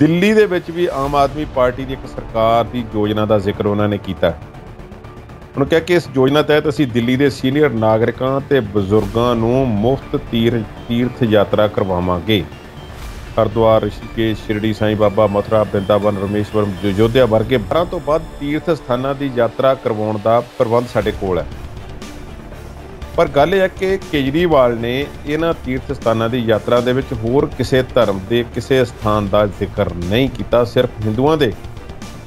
ਦਿੱਲੀ ਦੇ ਵਿੱਚ ਵੀ ਆਮ ਆਦਮੀ ਪਾਰਟੀ ਦੀ ਇੱਕ ਸਰਕਾਰ ਦੀ ਯੋਜਨਾ ਦਾ ਜ਼ਿਕਰ ਉਹਨਾਂ ਨੇ ਕੀਤਾ ਉਹਨਾਂ ਕਿਹਾ ਕਿ ਇਸ ਯੋਜਨਾ ਤਹਿਤ ਅਸੀਂ ਦਿੱਲੀ ਦੇ ਸੀਨੀਅਰ ਨਾਗਰਿਕਾਂ ਤੇ ਬਜ਼ੁਰਗਾਂ ਨੂੰ ਮੁਫਤ ਤੀਰ ਤੀਰਥ ਯਾਤਰਾ ਕਰਵਾਵਾਂਗੇ ਹਰਦੁਆਰ ਰਿਸ਼ੀਕੇਸ਼ ਸ਼ਿਰਡੀ ਸਾਈਂ ਬਾਬਾ ਮਥੁਰਾ ਬਿੰਦਾਵਨ ਰਮੇਸ਼ਵਰਮ ਜੋਧਿਆ ਵਰਗੇ 12 ਤੋਂ ਬਾਅਦ ਤੀਰਥ ਸਥਾਨਾਂ ਦੀ ਯਾਤਰਾ ਕਰਵਾਉਣ ਦਾ ਪ੍ਰਬੰਧ ਸਾਡੇ ਕੋਲ ਹੈ ਪਰ ਗੱਲ ਇਹ ਹੈ ਕਿ ਕੇਜਰੀਵਾਲ ਨੇ ਇਹਨਾਂ ਤੀਰਥ ਸਥਾਨਾਂ ਦੀ ਯਾਤਰਾ ਦੇ ਵਿੱਚ ਹੋਰ ਕਿਸੇ ਧਰਮ ਦੇ ਕਿਸੇ ਸਥਾਨ ਦਾ ਜ਼ਿਕਰ ਨਹੀਂ ਕੀਤਾ ਸਿਰਫ ਹਿੰਦੂਆਂ ਦੇ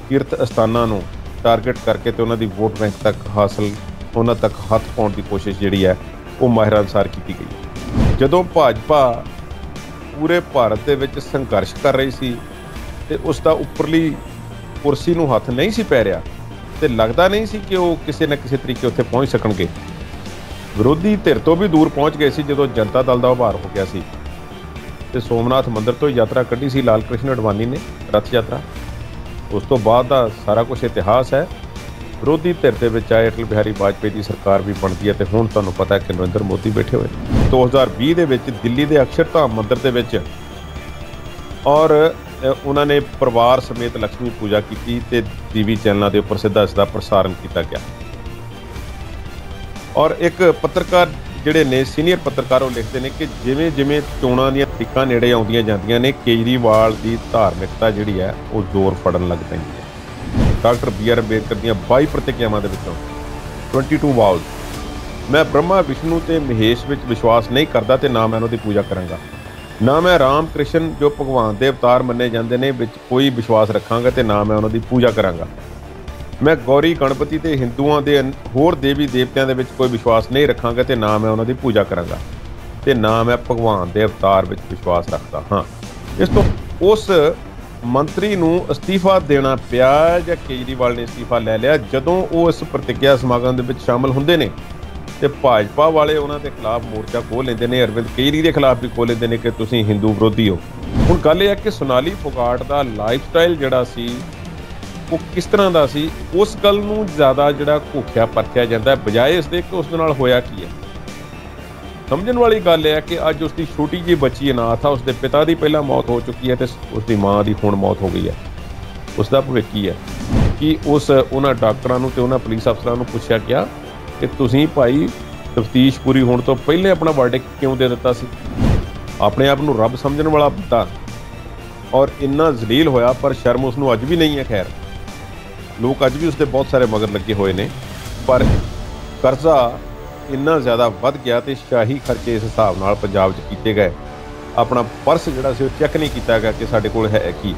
ਤੀਰਥ ਸਥਾਨਾਂ ਨੂੰ ਟਾਰਗੇਟ ਕਰਕੇ ਤੇ ਉਹਨਾਂ ਦੀ ਵੋਟ ਬੈਂਕ ਤੱਕ ਹਾਸਲ ਉਹਨਾਂ ਤੱਕ ਹੱਥ ਪਾਉਣ ਦੀ ਕੋਸ਼ਿਸ਼ ਜਿਹੜੀ ਹੈ ਉਹ ਮਾਹਿਰਾਂ ਅਨਸਾਰ ਕੀਤੀ ਗਈ ਜਦੋਂ ਭਾਜਪਾ ਪੂਰੇ ਭਾਰਤ ਦੇ ਵਿੱਚ ਸੰਘਰਸ਼ ਕਰ ਰਹੀ ਸੀ ਤੇ ਉਸ ਦਾ ਉੱਪਰਲੀ ਕੁਰਸੀ ਨੂੰ ਹੱਥ ਨਹੀਂ ਸੀ ਪੈ ਰਿਹਾ ਤੇ ਲੱਗਦਾ ਨਹੀਂ ਸੀ ਕਿ ਉਹ ਕਿਸੇ ਨਾ ਕਿਸੇ ਤਰੀਕੇ ਉੱਥੇ ਪਹੁੰਚ ਸਕਣਗੇ ਵਿਰੋਧੀ ਧਿਰ ਤੋਂ ਵੀ ਦੂਰ ਪਹੁੰਚ ਗਏ ਸੀ ਜਦੋਂ ਜਨਤਾ ਦਲ ਦਾ ਉਭਾਰ ਹੋ ਗਿਆ ਸੀ ਤੇ ਸੋਮਨਾਥ ਮੰਦਿਰ ਤੋਂ ਯਾਤਰਾ ਕੱਢੀ ਸੀ ਲਾਲ ਕ੍ਰਿਸ਼ਨ ਅਡਵਾਨੀ ਨੇ ਰਥ ਯਾਤਰਾ ਉਸ ਤੋਂ ਬਾਅਦ ਦਾ ਸਾਰਾ ਕੁਝ ਇਤਿਹਾਸ ਹੈ ਵਿਰੋਧੀ ਧਿਰ ਦੇ ਵਿੱਚ ਆਏ ਅਟਲ ਬਿਹਾਰੀ ਵਾਜਪੇਈ ਦੀ ਸਰਕਾਰ ਵੀ ਬਣਦੀ ਹੈ ਤੇ ਹੁਣ ਤੁਹਾਨੂੰ ਪਤਾ ਹੈ ਕਿ ਨਰਿੰਦਰ ਮੋਦੀ ਬੈਠੇ ਹੋਏ 2020 ਦੇ ਵਿੱਚ ਦਿੱਲੀ ਦੇ ਅਕਸ਼ਰਧਾਮ ਮੰਦਿਰ ਦੇ ਵਿੱਚ ਔਰ ਉਹਨਾਂ ਨੇ ਪਰਿਵਾਰ ਸਮੇਤ ਲక్ష్ਮੀ ਪੂਜਾ ਕੀਤੀ ਤੇ ਟੀਵੀ ਚੈਨਲਾਂ ਦੇ ਉੱਪਰ ਸਿੱਧਾ ਸਿੱਧਾ ਪ੍ਰਸਾਰਣ ਕੀਤਾ ਗਿਆ ਔਰ ਇੱਕ ਪੱਤਰਕਾਰ ਜਿਹੜੇ ਨੇ ਸੀਨੀਅਰ ਪੱਤਰਕਾਰ ਉਹ ਲਿਖਦੇ ਨੇ ਕਿ ਜਿਵੇਂ ਜਿਵੇਂ ਚੋਣਾਂ ਦੀਆਂ ਤਿੱਕਾਂ ਨੇੜੇ ਆਉਂਦੀਆਂ ਜਾਂਦੀਆਂ ਨੇ ਕੇਜਰੀਵਾਲ ਦੀ ਧਾਰਮਿਕਤਾ ਜਿਹੜੀ ਹੈ ਉਹ ਜ਼ੋਰ ਫੜਨ ਲੱਗ ਪੈਂਦੀ ਹੈ ਡਾਕਟਰ ਬੀ ਆਰ ਅੰਬੇਦਕਰ ਦੀਆਂ 22 ਪ੍ਰਤੀਕਿਆਵਾਂ ਦੇ ਵਿੱਚੋਂ 22 ਵਾਲਸ ਮੈਂ ਬ੍ਰਹਮਾ ਵਿਸ਼ਨੂੰ ਤੇ ਮਹੇਸ਼ ਵਿੱਚ ਵਿਸ਼ਵਾਸ ਨਹੀਂ ਕਰਦਾ ਤੇ ਨਾ ਮੈਂ ਉਹਨਾਂ ਦੀ ਪੂਜਾ ਕਰਾਂਗਾ ਨਾ ਮੈਂ ਰਾਮ ਕ੍ਰਿਸ਼ਨ ਜੋ ਭਗਵਾਨ ਦੇ ਅਵਤਾਰ ਮੰਨੇ ਜਾਂਦੇ ਨੇ ਵਿੱਚ ਕੋਈ ਵਿਸ਼ਵਾਸ ਰੱਖਾਂਗਾ ਤੇ ਨਾ ਮੈਂ ਉਹਨਾਂ ਦੀ ਪੂਜਾ ਕਰਾਂਗਾ ਮੈਂ ਗੌਰੀ ਗਣਪਤੀ ਤੇ ਹਿੰਦੂਆਂ ਦੇ ਹੋਰ ਦੇਵੀ ਦੇਵਤਿਆਂ ਦੇ ਵਿੱਚ ਕੋਈ ਵਿਸ਼ਵਾਸ ਨਹੀਂ ਰੱਖਾਂਗਾ ਤੇ ਨਾ ਮੈਂ ਉਹਨਾਂ ਦੀ ਪੂਜਾ ਕਰਾਂਗਾ ਤੇ ਨਾ ਮੈਂ ਭਗਵਾਨ ਦੇ ਅਵਤਾਰ ਵਿੱਚ ਵਿਸ਼ਵਾਸ ਰੱਖਦਾ ਹਾਂ ਇਸ ਤੋਂ ਉਸ ਮੰਤਰੀ ਨੂੰ ਅਸਤੀਫਾ ਦੇਣਾ ਪਿਆ ਜਾਂ ਕੇਜਰੀਵਾਲ ਨੇ ਅਸਤੀਫਾ ਲੈ ਲਿਆ ਜਦੋਂ ਉਹ ਇਸ ਪ੍ਰਤੀਕਿਆ ਸਮਾਗਮ ਦੇ ਵਿੱਚ ਸ਼ਾਮਲ ਹੁੰਦੇ ਨੇ ਤੇ ਭਾਜਪਾ ਵਾਲੇ ਉਹਨਾਂ ਦੇ ਖਿਲਾਫ ਮੋਰਚਾ ਖੋਲ ਲੈਂਦੇ ਨੇ ਅਰਵਿੰਦ ਕੇਜਰੀ ਦੇ ਖਿਲਾਫ ਵੀ ਖੋਲ ਲੈਂਦੇ ਨੇ ਕਿ ਤੁਸੀਂ ਹਿੰਦੂ ਵਿਰੋਧੀ ਹੋ ਹੁਣ ਗੱਲ ਇਹ ਹੈ ਕਿ ਸੋਨਾਲੀ ਫੁਗਾਟ ਦਾ ਲਾਈਫਸਟਾਈਲ ਜਿਹੜਾ ਸੀ ਉਹ ਕਿਸ ਤਰ੍ਹਾਂ ਦਾ ਸੀ ਉਸ ਗੱਲ ਨੂੰ ਜ਼ਿਆਦਾ ਜਿਹੜਾ ਘੋਖਿਆ ਪਰਖਿਆ ਜਾਂਦਾ ਬਜਾਏ ਇਸ ਦੇ ਕਿ ਉਸ ਨਾਲ ਹੋਇਆ ਕੀ ਹੈ ਸਮਝਣ ਵਾਲੀ ਗੱਲ ਹੈ ਕਿ ਅੱਜ ਉਸ ਦੀ ਛੋਟੀ ਜਿਹੀ ਬੱਚੀ ਅਨਾਥ ਆ ਉਸ ਦੇ ਪਿਤਾ ਦੀ ਪਹਿਲਾਂ ਮੌਤ ਹੋ ਚੁੱਕੀ ਹੈ ਤੇ ਉਸ ਦੀ ਮਾਂ ਦੀ ਹੁਣ ਮੌਤ ਹੋ ਗਈ ਹੈ ਉਸ ਦਾ ਭਵਿੱਖ ਕੀ ਹੈ ਕਿ ਉਸ ਉਹਨਾਂ ਡਾਕਟਰਾਂ ਨੂੰ ਤੇ ਉਹਨਾਂ ਪੁਲਿਸ ਅਫਸਰਾਂ ਨੂੰ ਪੁੱਛਿਆ ਗਿਆ ਕਿ ਤੁਸੀਂ ਭਾਈ ਤਫਤੀਸ਼ ਪੂਰੀ ਹੋਣ ਤੋਂ ਪਹਿਲੇ ਆਪਣਾ ਵਰਡਿਕ ਕਿਉਂ ਦੇ ਦਿੱਤਾ ਸੀ ਆਪਣੇ ਆਪ ਨੂੰ ਰੱਬ ਸਮਝਣ ਵਾਲਾ ਬੰਦਾ ਔਰ ਇੰਨਾ ਜ਼ਲੀਲ ਹੋਇਆ ਪਰ ਸ਼ਰਮ ਉਸ ਨੂੰ ਅੱਜ ਵੀ ਨਹੀਂ ਹੈ ਖੈਰ ਲੋਕ ਅੱਜ ਵੀ ਉਸਦੇ ਬਹੁਤ ਸਾਰੇ ਮਗਰ ਲੱਗੇ ਹੋਏ ਨੇ ਪਰ ਕਰਜ਼ਾ ਇੰਨਾ ਜ਼ਿਆਦਾ ਵੱਧ ਗਿਆ ਤੇ ਸ਼ਾਹੀ ਖਰਚੇ ਇਸ ਹਿਸਾਬ ਨਾਲ ਪੰਜਾਬ 'ਚ ਕੀਤੇ ਗਏ ਆਪਣਾ ਪਰਸ ਜਿਹੜਾ ਸੀ ਉਹ ਚੈੱਕ ਨਹੀਂ ਕੀਤਾ ਗਿਆ ਕਿ ਸਾਡੇ ਕੋਲ ਹੈ ਕੀ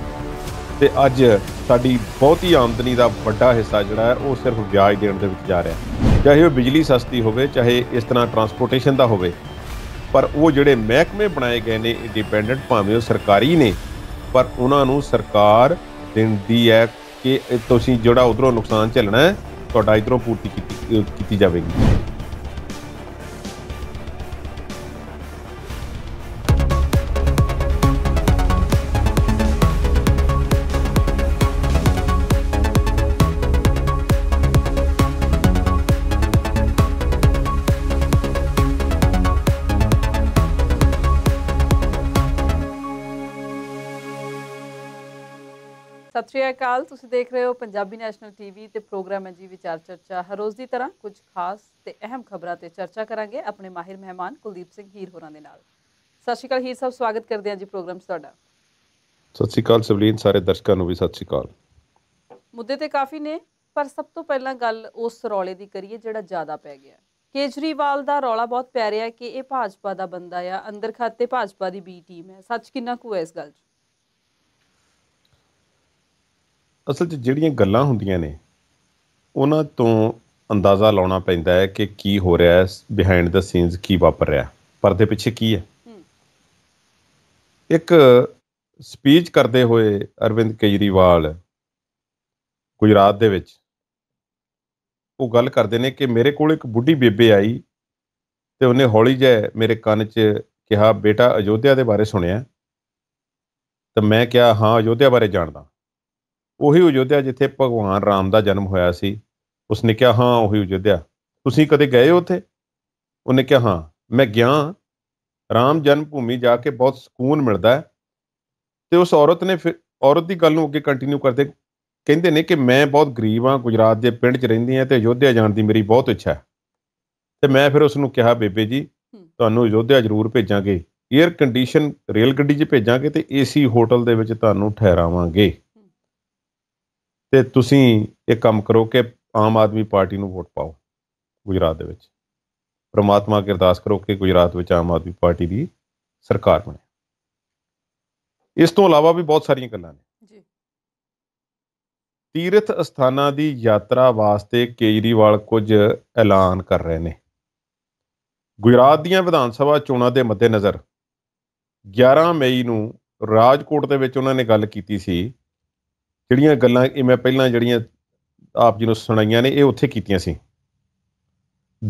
ਤੇ ਅੱਜ ਸਾਡੀ ਬਹੁਤੀ ਆਮਦਨੀ ਦਾ ਵੱਡਾ ਹਿੱਸਾ ਜਿਹੜਾ ਹੈ ਉਹ ਸਿਰਫ ਵਿਆਜ ਦੇਣ ਦੇ ਵਿੱਚ ਜਾ ਰਿਹਾ ਚਾਹੇ ਉਹ ਬਿਜਲੀ ਸਸਤੀ ਹੋਵੇ ਚਾਹੇ ਇਸ ਤਰ੍ਹਾਂ ਟਰਾਂਸਪੋਰਟੇਸ਼ਨ ਦਾ ਹੋਵੇ ਪਰ ਉਹ ਜਿਹੜੇ ਮਹਿਕਮੇ ਬਣਾਏ ਗਏ ਨੇ ਇੰਡੀਪੈਂਡੈਂਟ ਭਾਵੇਂ ਉਹ ਸਰਕਾਰੀ ਨੇ ਪਰ ਉਹਨਾਂ ਨੂੰ ਸਰਕਾਰ ਦਿੰਦੀ ਹੈ ਕਿ ਤੁਸੀਂ ਜਿਹੜਾ ਉਧਰੋਂ ਨੁਕਸਾਨ ਝੱਲਣਾ ਹੈ ਤੁਹਾਡਾ ਇਧਰੋਂ ਪੂਰਤੀ ਕੀਤੀ ਕੀਤੀ ਜਾਵੇਗੀ ਸਤਿ ਸ਼੍ਰੀ ਅਕਾਲ ਤੁਸੀਂ ਦੇਖ ਰਹੇ ਹੋ ਪੰਜਾਬੀ ਨੈਸ਼ਨਲ ਟੀਵੀ ਤੇ ਪ੍ਰੋਗਰਾਮ ਹੈ ਜੀ ਵਿਚਾਰ ਚਰਚਾ ਹਰ ਰੋਜ਼ ਦੀ ਤਰ੍ਹਾਂ ਕੁਝ ਖਾਸ ਤੇ ਅਹਿਮ ਖਬਰਾਂ ਤੇ ਚਰਚਾ ਕਰਾਂਗੇ ਆਪਣੇ ਮਾਹਿਰ ਮਹਿਮਾਨ ਕੁਲਦੀਪ ਸਿੰਘ ਹੀਰ ਹੋਰਾਂ ਦੇ ਨਾਲ ਸਤਿ ਸ਼੍ਰੀ ਅਕਾਲ ਹੀਰ ਸਾਹਿਬ ਸਵਾਗਤ ਕਰਦੇ ਹਾਂ ਜੀ ਪ੍ਰੋਗਰਾਮ ਤੁਹਾਡਾ ਸਤਿ ਸ਼੍ਰੀ ਅਕਾਲ ਸਵਲੀਨ ਸਾਰੇ ਦਰਸ਼ਕਾਂ ਨੂੰ ਵੀ ਸਤਿ ਸ਼੍ਰੀ ਅਕਾਲ ਮੁੱਦੇ ਤੇ ਕਾਫੀ ਨੇ ਪਰ ਸਭ ਤੋਂ ਪਹਿਲਾਂ ਗੱਲ ਉਸ ਰੌਲੇ ਦੀ ਕਰੀਏ ਜਿਹੜਾ ਜ਼ਿਆਦਾ ਪੈ ਗਿਆ ਕੇਜਰੀਵਾਲ ਦਾ ਰੌਲਾ ਬਹੁਤ ਪੈ ਰਿਹਾ ਕਿ ਇਹ ਭਾਜਪਾ ਦਾ ਬੰਦਾ ਆ ਅੰਦਰ ਖਾਤੇ ਭਾਜਪਾ ਦੀ ਬੀ ਟੀਮ ਹੈ ਸੱਚ ਕਿੰਨਾ ਕੁ ਹੈ ਇਸ ਗੱਲ 'ਚ ਅਸਲ 'ਚ ਜਿਹੜੀਆਂ ਗੱਲਾਂ ਹੁੰਦੀਆਂ ਨੇ ਉਹਨਾਂ ਤੋਂ ਅੰਦਾਜ਼ਾ ਲਾਉਣਾ ਪੈਂਦਾ ਹੈ ਕਿ ਕੀ ਹੋ ਰਿਹਾ ਹੈ ਬਿਹਾਈਂਡ ਦਾ ਸੀਨਸ ਕੀ ਵਾਪਰ ਰਿਹਾ ਪਰਦੇ ਪਿੱਛੇ ਕੀ ਹੈ ਇੱਕ ਸਪੀਚ ਕਰਦੇ ਹੋਏ ਅਰਵਿੰਦ ਕੇਜਰੀਵਾਲ ਗੁਜਰਾਤ ਦੇ ਵਿੱਚ ਉਹ ਗੱਲ ਕਰਦੇ ਨੇ ਕਿ ਮੇਰੇ ਕੋਲ ਇੱਕ ਬੁੱਢੀ ਬੇਬੇ ਆਈ ਤੇ ਉਹਨੇ ਹੌਲੀ ਜਿਹਾ ਮੇਰੇ ਕੰਨ 'ਚ ਕਿਹਾ ਬੇਟਾ ਅਯੋਧਿਆ ਦੇ ਬਾਰੇ ਸੁਣਿਆ ਤਾਂ ਮੈਂ ਕਿਹਾ ਹਾਂ ਅਯੋਧਿਆ ਬਾਰੇ ਜਾਣਦਾ ਉਹੀ ਅਯੁੱਧਿਆ ਜਿੱਥੇ ਭਗਵਾਨ ਰਾਮ ਦਾ ਜਨਮ ਹੋਇਆ ਸੀ ਉਸਨੇ ਕਿਹਾ ਹਾਂ ਉਹੀ ਅਯੁੱਧਿਆ ਤੁਸੀਂ ਕਦੇ ਗਏ ਉੱਥੇ ਉਹਨੇ ਕਿਹਾ ਹਾਂ ਮੈਂ ਗਿਆ ਰਾਮ ਜਨਮ ਭੂਮੀ ਜਾ ਕੇ ਬਹੁਤ ਸਕੂਨ ਮਿਲਦਾ ਹੈ ਤੇ ਉਸ ਔਰਤ ਨੇ ਫਿਰ ਔਰਤ ਦੀ ਗੱਲ ਨੂੰ ਅੱਗੇ ਕੰਟੀਨਿਊ ਕਰਦੇ ਕਹਿੰਦੇ ਨੇ ਕਿ ਮੈਂ ਬਹੁਤ ਗਰੀਬ ਹਾਂ ਗੁਜਰਾਤ ਦੇ ਪਿੰਡ 'ਚ ਰਹਿੰਦੀ ਹਾਂ ਤੇ ਅਯੁੱਧਿਆ ਜਾਣ ਦੀ ਮੇਰੀ ਬਹੁਤ ਇੱਛਾ ਹੈ ਤੇ ਮੈਂ ਫਿਰ ਉਸ ਨੂੰ ਕਿਹਾ ਬੇਬੇ ਜੀ ਤੁਹਾਨੂੰ ਅਯੁੱਧਿਆ ਜ਼ਰੂਰ ਭੇਜਾਂਗੇ 에ਅਰ ਕੰਡੀਸ਼ਨ ਰੇਲ ਗੱਡੀ 'ਚ ਭੇਜਾਂਗੇ ਤੇ ਏਸੀ ਹੋਟਲ ਦੇ ਵਿੱਚ ਤੁਹਾਨੂੰ ਠਹਿਰਾਵਾਂਗੇ ਤੇ ਤੁਸੀਂ ਇਹ ਕੰਮ ਕਰੋ ਕਿ ਆਮ ਆਦਮੀ ਪਾਰਟੀ ਨੂੰ ਵੋਟ ਪਾਓ ਗੁਜਰਾਤ ਦੇ ਵਿੱਚ ਪ੍ਰਮਾਤਮਾ ਅਗੇ ਅਰਦਾਸ ਕਰੋ ਕਿ ਗੁਜਰਾਤ ਵਿੱਚ ਆਮ ਆਦਮੀ ਪਾਰਟੀ ਦੀ ਸਰਕਾਰ ਬਣੇ ਇਸ ਤੋਂ ਇਲਾਵਾ ਵੀ ਬਹੁਤ ਸਾਰੀਆਂ ਗੱਲਾਂ ਨੇ ਜੀ ਤੀਰਥ ਸਥਾਨਾਂ ਦੀ ਯਾਤਰਾ ਵਾਸਤੇ ਕੇਜਰੀਵਾਲ ਕੁਝ ਐਲਾਨ ਕਰ ਰਹੇ ਨੇ ਗੁਜਰਾਤ ਦੀਆਂ ਵਿਧਾਨ ਸਭਾ ਚੋਣਾਂ ਦੇ ਮੱਦੇਨਜ਼ਰ 11 ਮਈ ਨੂੰ ਰਾਜਕੋਟ ਦੇ ਵਿੱਚ ਉਹਨਾਂ ਨੇ ਗੱਲ ਕੀਤੀ ਸੀ ਜਿਹੜੀਆਂ ਗੱਲਾਂ ਇਹ ਮੈਂ ਪਹਿਲਾਂ ਜਿਹੜੀਆਂ ਆਪ ਜੀ ਨੂੰ ਸੁਣਾਈਆਂ ਨੇ ਇਹ ਉੱਥੇ ਕੀਤੀਆਂ ਸੀ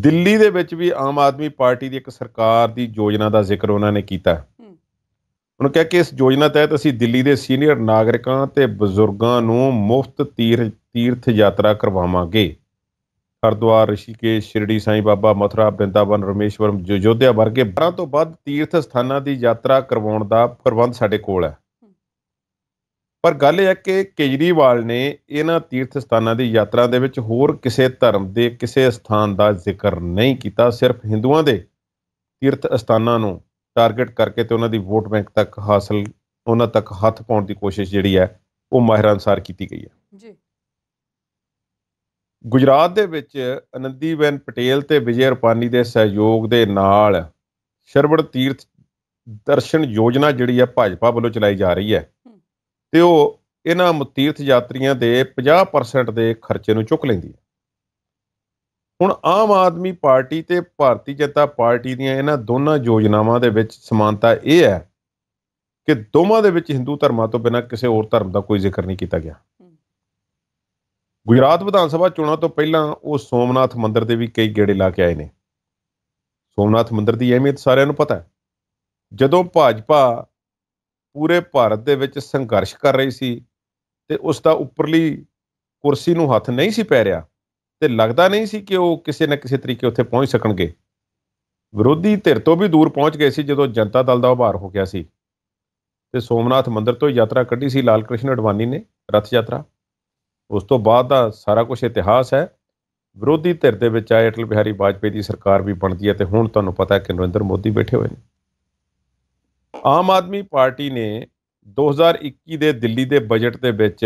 ਦਿੱਲੀ ਦੇ ਵਿੱਚ ਵੀ ਆਮ ਆਦਮੀ ਪਾਰਟੀ ਦੀ ਇੱਕ ਸਰਕਾਰ ਦੀ ਯੋਜਨਾ ਦਾ ਜ਼ਿਕਰ ਉਹਨਾਂ ਨੇ ਕੀਤਾ ਉਹਨਾਂ ਕਿਹਾ ਕਿ ਇਸ ਯੋਜਨਾ ਤਹਿਤ ਅਸੀਂ ਦਿੱਲੀ ਦੇ ਸੀਨੀਅਰ ਨਾਗਰਿਕਾਂ ਤੇ ਬਜ਼ੁਰਗਾਂ ਨੂੰ ਮੁਫਤ ਤੀਰ ਤੀਰਥ ਯਾਤਰਾ ਕਰਵਾਵਾਂਗੇ ਹਰਦੁਆਰ ਰਿਸ਼ੀਕੇਸ਼ ਸ਼ਿਰਡੀ ਸਾਈਂ ਬਾਬਾ ਮਥੁਰਾ ਬਿੰਦਾਵਨ ਰਮੇਸ਼ਵਰਮ ਜੋਧਿਆ ਵਰਗੇ 12 ਤੋਂ ਵੱਧ ਤੀਰਥ ਸਥਾਨਾਂ ਦੀ ਯਾਤਰਾ ਕਰਵਾਉਣ ਦਾ ਪ੍ਰਬੰਧ ਸਾਡੇ ਕੋਲ ਹੈ ਪਰ ਗੱਲ ਇਹ ਹੈ ਕਿ ਕੇਜਰੀਵਾਲ ਨੇ ਇਹਨਾਂ ਤੀਰਥ ਸਥਾਨਾਂ ਦੀ ਯਾਤਰਾ ਦੇ ਵਿੱਚ ਹੋਰ ਕਿਸੇ ਧਰਮ ਦੇ ਕਿਸੇ ਸਥਾਨ ਦਾ ਜ਼ਿਕਰ ਨਹੀਂ ਕੀਤਾ ਸਿਰਫ ਹਿੰਦੂਆਂ ਦੇ ਤੀਰਥ ਸਥਾਨਾਂ ਨੂੰ ਟਾਰਗੇਟ ਕਰਕੇ ਤੇ ਉਹਨਾਂ ਦੀ ਵੋਟ ਬੈਂਕ ਤੱਕ ਹਾਸਲ ਉਹਨਾਂ ਤੱਕ ਹੱਥ ਪਾਉਣ ਦੀ ਕੋਸ਼ਿਸ਼ ਜਿਹੜੀ ਹੈ ਉਹ ਮਾਹਿਰਾਂ ਅਨਸਾਰ ਕੀਤੀ ਗਈ ਹੈ ਜੀ ਗੁਜਰਾਤ ਦੇ ਵਿੱਚ ਅਨੰਦੀਬੈਨ ਪਟੇਲ ਤੇ ਵਿਜੇ ਰਪਾਨੀ ਦੇ ਸਹਿਯੋਗ ਦੇ ਨਾਲ ਸ਼ਰਵੜ ਤੀਰਥ ਦਰਸ਼ਨ ਯੋਜਨਾ ਜਿਹੜੀ ਹੈ ਭਾਜਪਾ ਵੱਲੋਂ ਚਲਾਈ ਜਾ ਰਹੀ ਹੈ ਤੇ ਉਹ ਇਹਨਾਂ ਮਤੀਰਥ ਯਾਤਰੀਆਂ ਦੇ 50% ਦੇ ਖਰਚੇ ਨੂੰ ਚੁੱਕ ਲੈਂਦੀ ਹੈ ਹੁਣ ਆਮ ਆਦਮੀ ਪਾਰਟੀ ਤੇ ਭਾਰਤੀ ਜਨਤਾ ਪਾਰਟੀ ਦੀਆਂ ਇਹਨਾਂ ਦੋਨਾਂ ਯੋਜਨਾਵਾਂ ਦੇ ਵਿੱਚ ਸਮਾਨਤਾ ਇਹ ਹੈ ਕਿ ਦੋਵਾਂ ਦੇ ਵਿੱਚ ਹਿੰਦੂ ਧਰਮਾਂ ਤੋਂ ਬਿਨਾਂ ਕਿਸੇ ਹੋਰ ਧਰਮ ਦਾ ਕੋਈ ਜ਼ਿਕਰ ਨਹੀਂ ਕੀਤਾ ਗਿਆ ਗੁਜਰਾਤ ਵਿਧਾਨ ਸਭਾ ਚੋਣਾਂ ਤੋਂ ਪਹਿਲਾਂ ਉਹ ਸੋਮਨਾਥ ਮੰਦਿਰ ਦੇ ਵੀ ਕਈ ਗੇੜੇ ਲਾ ਕੇ ਆਏ ਨੇ ਸੋਮਨਾਥ ਮੰਦਿਰ ਦੀ ਅਹਿਮੀਅਤ ਸਾਰਿਆਂ ਨੂੰ ਪਤਾ ਹੈ ਜਦੋਂ ਭਾਜਪਾ ਪੂਰੇ ਭਾਰਤ ਦੇ ਵਿੱਚ ਸੰਘਰਸ਼ ਕਰ ਰਹੀ ਸੀ ਤੇ ਉਸ ਦਾ ਉੱਪਰਲੀ ਕੁਰਸੀ ਨੂੰ ਹੱਥ ਨਹੀਂ ਸੀ ਪੈ ਰਿਹਾ ਤੇ ਲੱਗਦਾ ਨਹੀਂ ਸੀ ਕਿ ਉਹ ਕਿਸੇ ਨਾ ਕਿਸੇ ਤਰੀਕੇ ਉੱਥੇ ਪਹੁੰਚ ਸਕਣਗੇ ਵਿਰੋਧੀ ਧਿਰ ਤੋਂ ਵੀ ਦੂਰ ਪਹੁੰਚ ਗਏ ਸੀ ਜਦੋਂ ਜਨਤਾ ਦਲ ਦਾ ਉਭਾਰ ਹੋ ਗਿਆ ਸੀ ਤੇ ਸੋਮਨਾਥ ਮੰਦਿਰ ਤੋਂ ਯਾਤਰਾ ਕੱਢੀ ਸੀ ਲਾਲ ਕ੍ਰਿਸ਼ਨ ਅਡਵਾਨੀ ਨੇ ਰਥ ਯਾਤਰਾ ਉਸ ਤੋਂ ਬਾਅਦ ਦਾ ਸਾਰਾ ਕੁਝ ਇਤਿਹਾਸ ਹੈ ਵਿਰੋਧੀ ਧਿਰ ਦੇ ਵਿੱਚ ਆਏ ਅਟਲ ਬਿਹਾਰੀ ਵਾਜਪੇਈ ਦੀ ਸਰਕਾਰ ਵੀ ਬਣਦੀ ਹੈ ਤੇ ਹੁਣ ਤੁਹਾਨੂੰ ਪਤਾ ਕਿ ਨਰਿੰਦਰ ਮੋਦੀ ਬੈਠੇ ਹੋਏ ਨੇ ਆਮ ਆਦਮੀ ਪਾਰਟੀ ਨੇ 2021 ਦੇ ਦਿੱਲੀ ਦੇ ਬਜਟ ਦੇ ਵਿੱਚ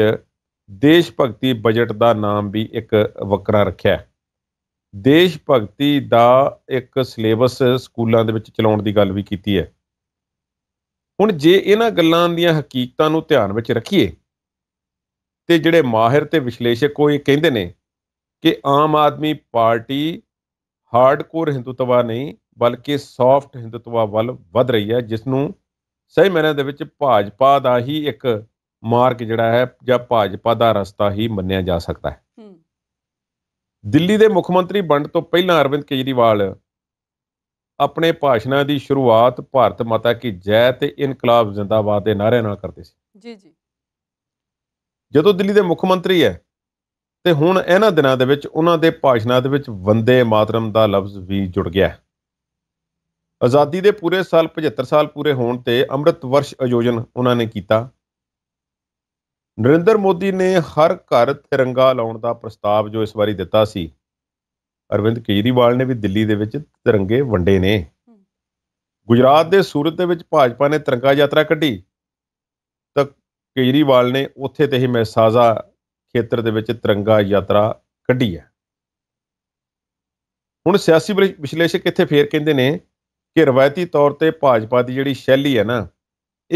ਦੇਸ਼ ਭਗਤੀ ਬਜਟ ਦਾ ਨਾਮ ਵੀ ਇੱਕ ਵਕਰਾ ਰੱਖਿਆ ਹੈ ਦੇਸ਼ ਭਗਤੀ ਦਾ ਇੱਕ ਸਿਲੇਬਸ ਸਕੂਲਾਂ ਦੇ ਵਿੱਚ ਚਲਾਉਣ ਦੀ ਗੱਲ ਵੀ ਕੀਤੀ ਹੈ ਹੁਣ ਜੇ ਇਹਨਾਂ ਗੱਲਾਂ ਦੀਆਂ ਹਕੀਕਤਾਂ ਨੂੰ ਧਿਆਨ ਵਿੱਚ ਰੱਖੀਏ ਤੇ ਜਿਹੜੇ ਮਾਹਿਰ ਤੇ ਵਿਸ਼ਲੇਸ਼ਕ ਉਹ ਇਹ ਕਹਿੰਦੇ ਨੇ ਕਿ ਆਮ ਆਦਮੀ ਪਾਰਟੀ ਹਾਰਡਕੋਰ ਹਿੰਦੂਤਵਾ ਨਹੀਂ ਬਲਕਿ ਸੌਫਟ ਹਿੰਦੂਤਵਾ ਵੱਲ ਵਧ ਰਹੀ ਹੈ ਜਿਸ ਨੂੰ ਸਹੀ ਮੈਨਾਂ ਦੇ ਵਿੱਚ ਭਾਜਪਾ ਦਾ ਹੀ ਇੱਕ ਮਾਰਕ ਜਿਹੜਾ ਹੈ ਜਾਂ ਭਾਜਪਾ ਦਾ ਰਸਤਾ ਹੀ ਮੰਨਿਆ ਜਾ ਸਕਦਾ ਹੈ ਦਿੱਲੀ ਦੇ ਮੁੱਖ ਮੰਤਰੀ ਬਣਨ ਤੋਂ ਪਹਿਲਾਂ ਅਰਵਿੰਦ ਕੇਜਰੀਵਾਲ ਆਪਣੇ ਭਾਸ਼ਣਾਂ ਦੀ ਸ਼ੁਰੂਆਤ ਭਾਰਤ ਮਾਤਾ ਕੀ ਜੈ ਤੇ ਇਨਕਲਾਬ ਜ਼ਿੰਦਾਬਾਦ ਦੇ ਨਾਅਰਿਆਂ ਨਾਲ ਕਰਦੇ ਸੀ ਜੀ ਜੀ ਜਦੋਂ ਦਿੱਲੀ ਦੇ ਮੁੱਖ ਮੰਤਰੀ ਹੈ ਤੇ ਹੁਣ ਇਹਨਾਂ ਦਿਨਾਂ ਦੇ ਵਿੱਚ ਉਹਨਾਂ ਦੇ ਭਾਸ਼ਣਾਂ ਦੇ ਵਿੱਚ ਵੰਦੇ ਮਾਤਰਮ ਦਾ ਲਫ਼ਜ਼ ਵੀ ਜੁੜ ਗਿਆ ਆਜ਼ਾਦੀ ਦੇ ਪੂਰੇ ਸਾਲ 75 ਸਾਲ ਪੂਰੇ ਹੋਣ ਤੇ ਅੰਮ੍ਰਿਤ ਵਰਸ਼ ਆਯੋਜਨ ਉਹਨਾਂ ਨੇ ਕੀਤਾ ਨਰਿੰਦਰ ਮੋਦੀ ਨੇ ਹਰ ਘਰ ਤਿਰੰਗਾ ਲਾਉਣ ਦਾ ਪ੍ਰਸਤਾਵ ਜੋ ਇਸ ਵਾਰੀ ਦਿੱਤਾ ਸੀ ਅਰਵਿੰਦ ਕੇਜਰੀਵਾਲ ਨੇ ਵੀ ਦਿੱਲੀ ਦੇ ਵਿੱਚ ਤਿਰੰਗੇ ਵੰਡੇ ਨੇ ਗੁਜਰਾਤ ਦੇ ਸੂਰਤ ਦੇ ਵਿੱਚ ਭਾਜਪਾ ਨੇ ਤਿਰੰਗਾ ਯਾਤਰਾ ਕੱਢੀ ਤਾਂ ਕੇਜਰੀਵਾਲ ਨੇ ਉੱਥੇ ਤੇ ਹੀ ਮਹਿਸਾਜ਼ਾ ਖੇਤਰ ਦੇ ਵਿੱਚ ਤਿਰੰਗਾ ਯਾਤਰਾ ਕੱਢੀ ਹੈ ਹੁਣ ਸਿਆਸੀ ਵਿਸ਼ਲੇਸ਼ਕ ਇੱਥੇ ਫੇਰ ਕਹਿੰਦੇ ਨੇ ਕਿ ਰਵਾਇਤੀ ਤੌਰ ਤੇ ਭਾਜਪਾ ਦੀ ਜਿਹੜੀ ਸ਼ੈਲੀ ਹੈ ਨਾ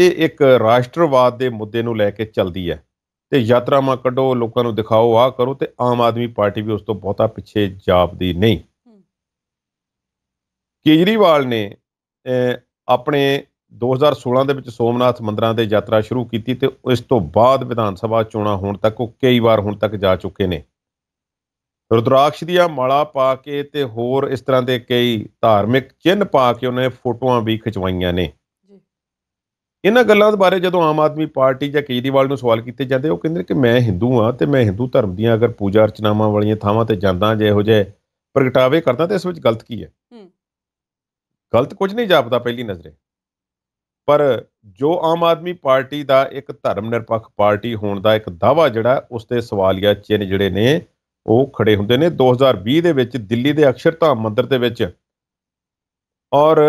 ਇਹ ਇੱਕ ਰਾਸ਼ਟਰਵਾਦ ਦੇ ਮੁੱਦੇ ਨੂੰ ਲੈ ਕੇ ਚੱਲਦੀ ਹੈ ਤੇ ਯਾਤਰਾਵਾਂ ਕੱਢੋ ਲੋਕਾਂ ਨੂੰ ਦਿਖਾਓ ਆ ਕਰੋ ਤੇ ਆਮ ਆਦਮੀ ਪਾਰਟੀ ਵੀ ਉਸ ਤੋਂ ਬਹੁਤਾ ਪਿੱਛੇ ਜਾਪਦੀ ਨਹੀਂ ਕੇਜਰੀਵਾਲ ਨੇ ਆਪਣੇ 2016 ਦੇ ਵਿੱਚ ਸੋਮਨਾਥ ਮੰਦਰਾਂ ਤੇ ਯਾਤਰਾ ਸ਼ੁਰੂ ਕੀਤੀ ਤੇ ਇਸ ਤੋਂ ਬਾਅਦ ਵਿਧਾਨ ਸਭਾ ਚੋਣਾਂ ਹੋਣ ਤੱਕ ਉਹ ਕਈ ਵਾਰ ਹੁਣ ਤੱਕ ਜਾ ਚੁੱਕੇ ਨੇ ਰੁਦਰਾਕਸ਼ ਦੀਆਂ ਮਾਲਾ ਪਾ ਕੇ ਤੇ ਹੋਰ ਇਸ ਤਰ੍ਹਾਂ ਦੇ ਕਈ ਧਾਰਮਿਕ ਚਿੰਨ ਪਾ ਕੇ ਉਹਨੇ ਫੋਟੋਆਂ ਵੀ ਖਿਚਵਾਈਆਂ ਨੇ ਇਹਨਾਂ ਗੱਲਾਂ ਦੇ ਬਾਰੇ ਜਦੋਂ ਆਮ ਆਦਮੀ ਪਾਰਟੀ ਜਾਂ ਕੇਜਰੀਵਾਲ ਨੂੰ ਸਵਾਲ ਕੀਤੇ ਜਾਂਦੇ ਉਹ ਕਹਿੰਦੇ ਕਿ ਮੈਂ ਹਿੰਦੂ ਹਾਂ ਤੇ ਮੈਂ ਹਿੰਦੂ ਧਰਮ ਦੀਆਂ ਅਗਰ ਪੂਜਾ ਅਰਚਨਾਵਾਂ ਵਾਲੀਆਂ ਥਾਵਾਂ ਤੇ ਜਾਂਦਾ ਜੇ ਇਹੋ ਜੇ ਪ੍ਰਗਟਾਵੇ ਕਰਦਾ ਤੇ ਇਸ ਵਿੱਚ ਗਲਤ ਕੀ ਹੈ ਹੂੰ ਗਲਤ ਕੁਝ ਨਹੀਂ ਜਾਪਦਾ ਪਹਿਲੀ ਨਜ਼ਰੇ ਪਰ ਜੋ ਆਮ ਆਦਮੀ ਪਾਰਟੀ ਦਾ ਇੱਕ ਧਰਮ ਨਿਰਪੱਖ ਪਾਰਟੀ ਹੋਣ ਦਾ ਇੱਕ ਦਾਵਾ ਜਿਹੜਾ ਉਸ ਤੇ ਸਵਾਲੀਆ ਚਿੰਨ ਜਿਹੜੇ ਨੇ ਉਹ ਖੜੇ ਹੁੰਦੇ ਨੇ 2020 ਦੇ ਵਿੱਚ ਦਿੱਲੀ ਦੇ ਅਕਸ਼ਰਧਾਮ ਮੰਦਿਰ ਦੇ ਵਿੱਚ ਔਰ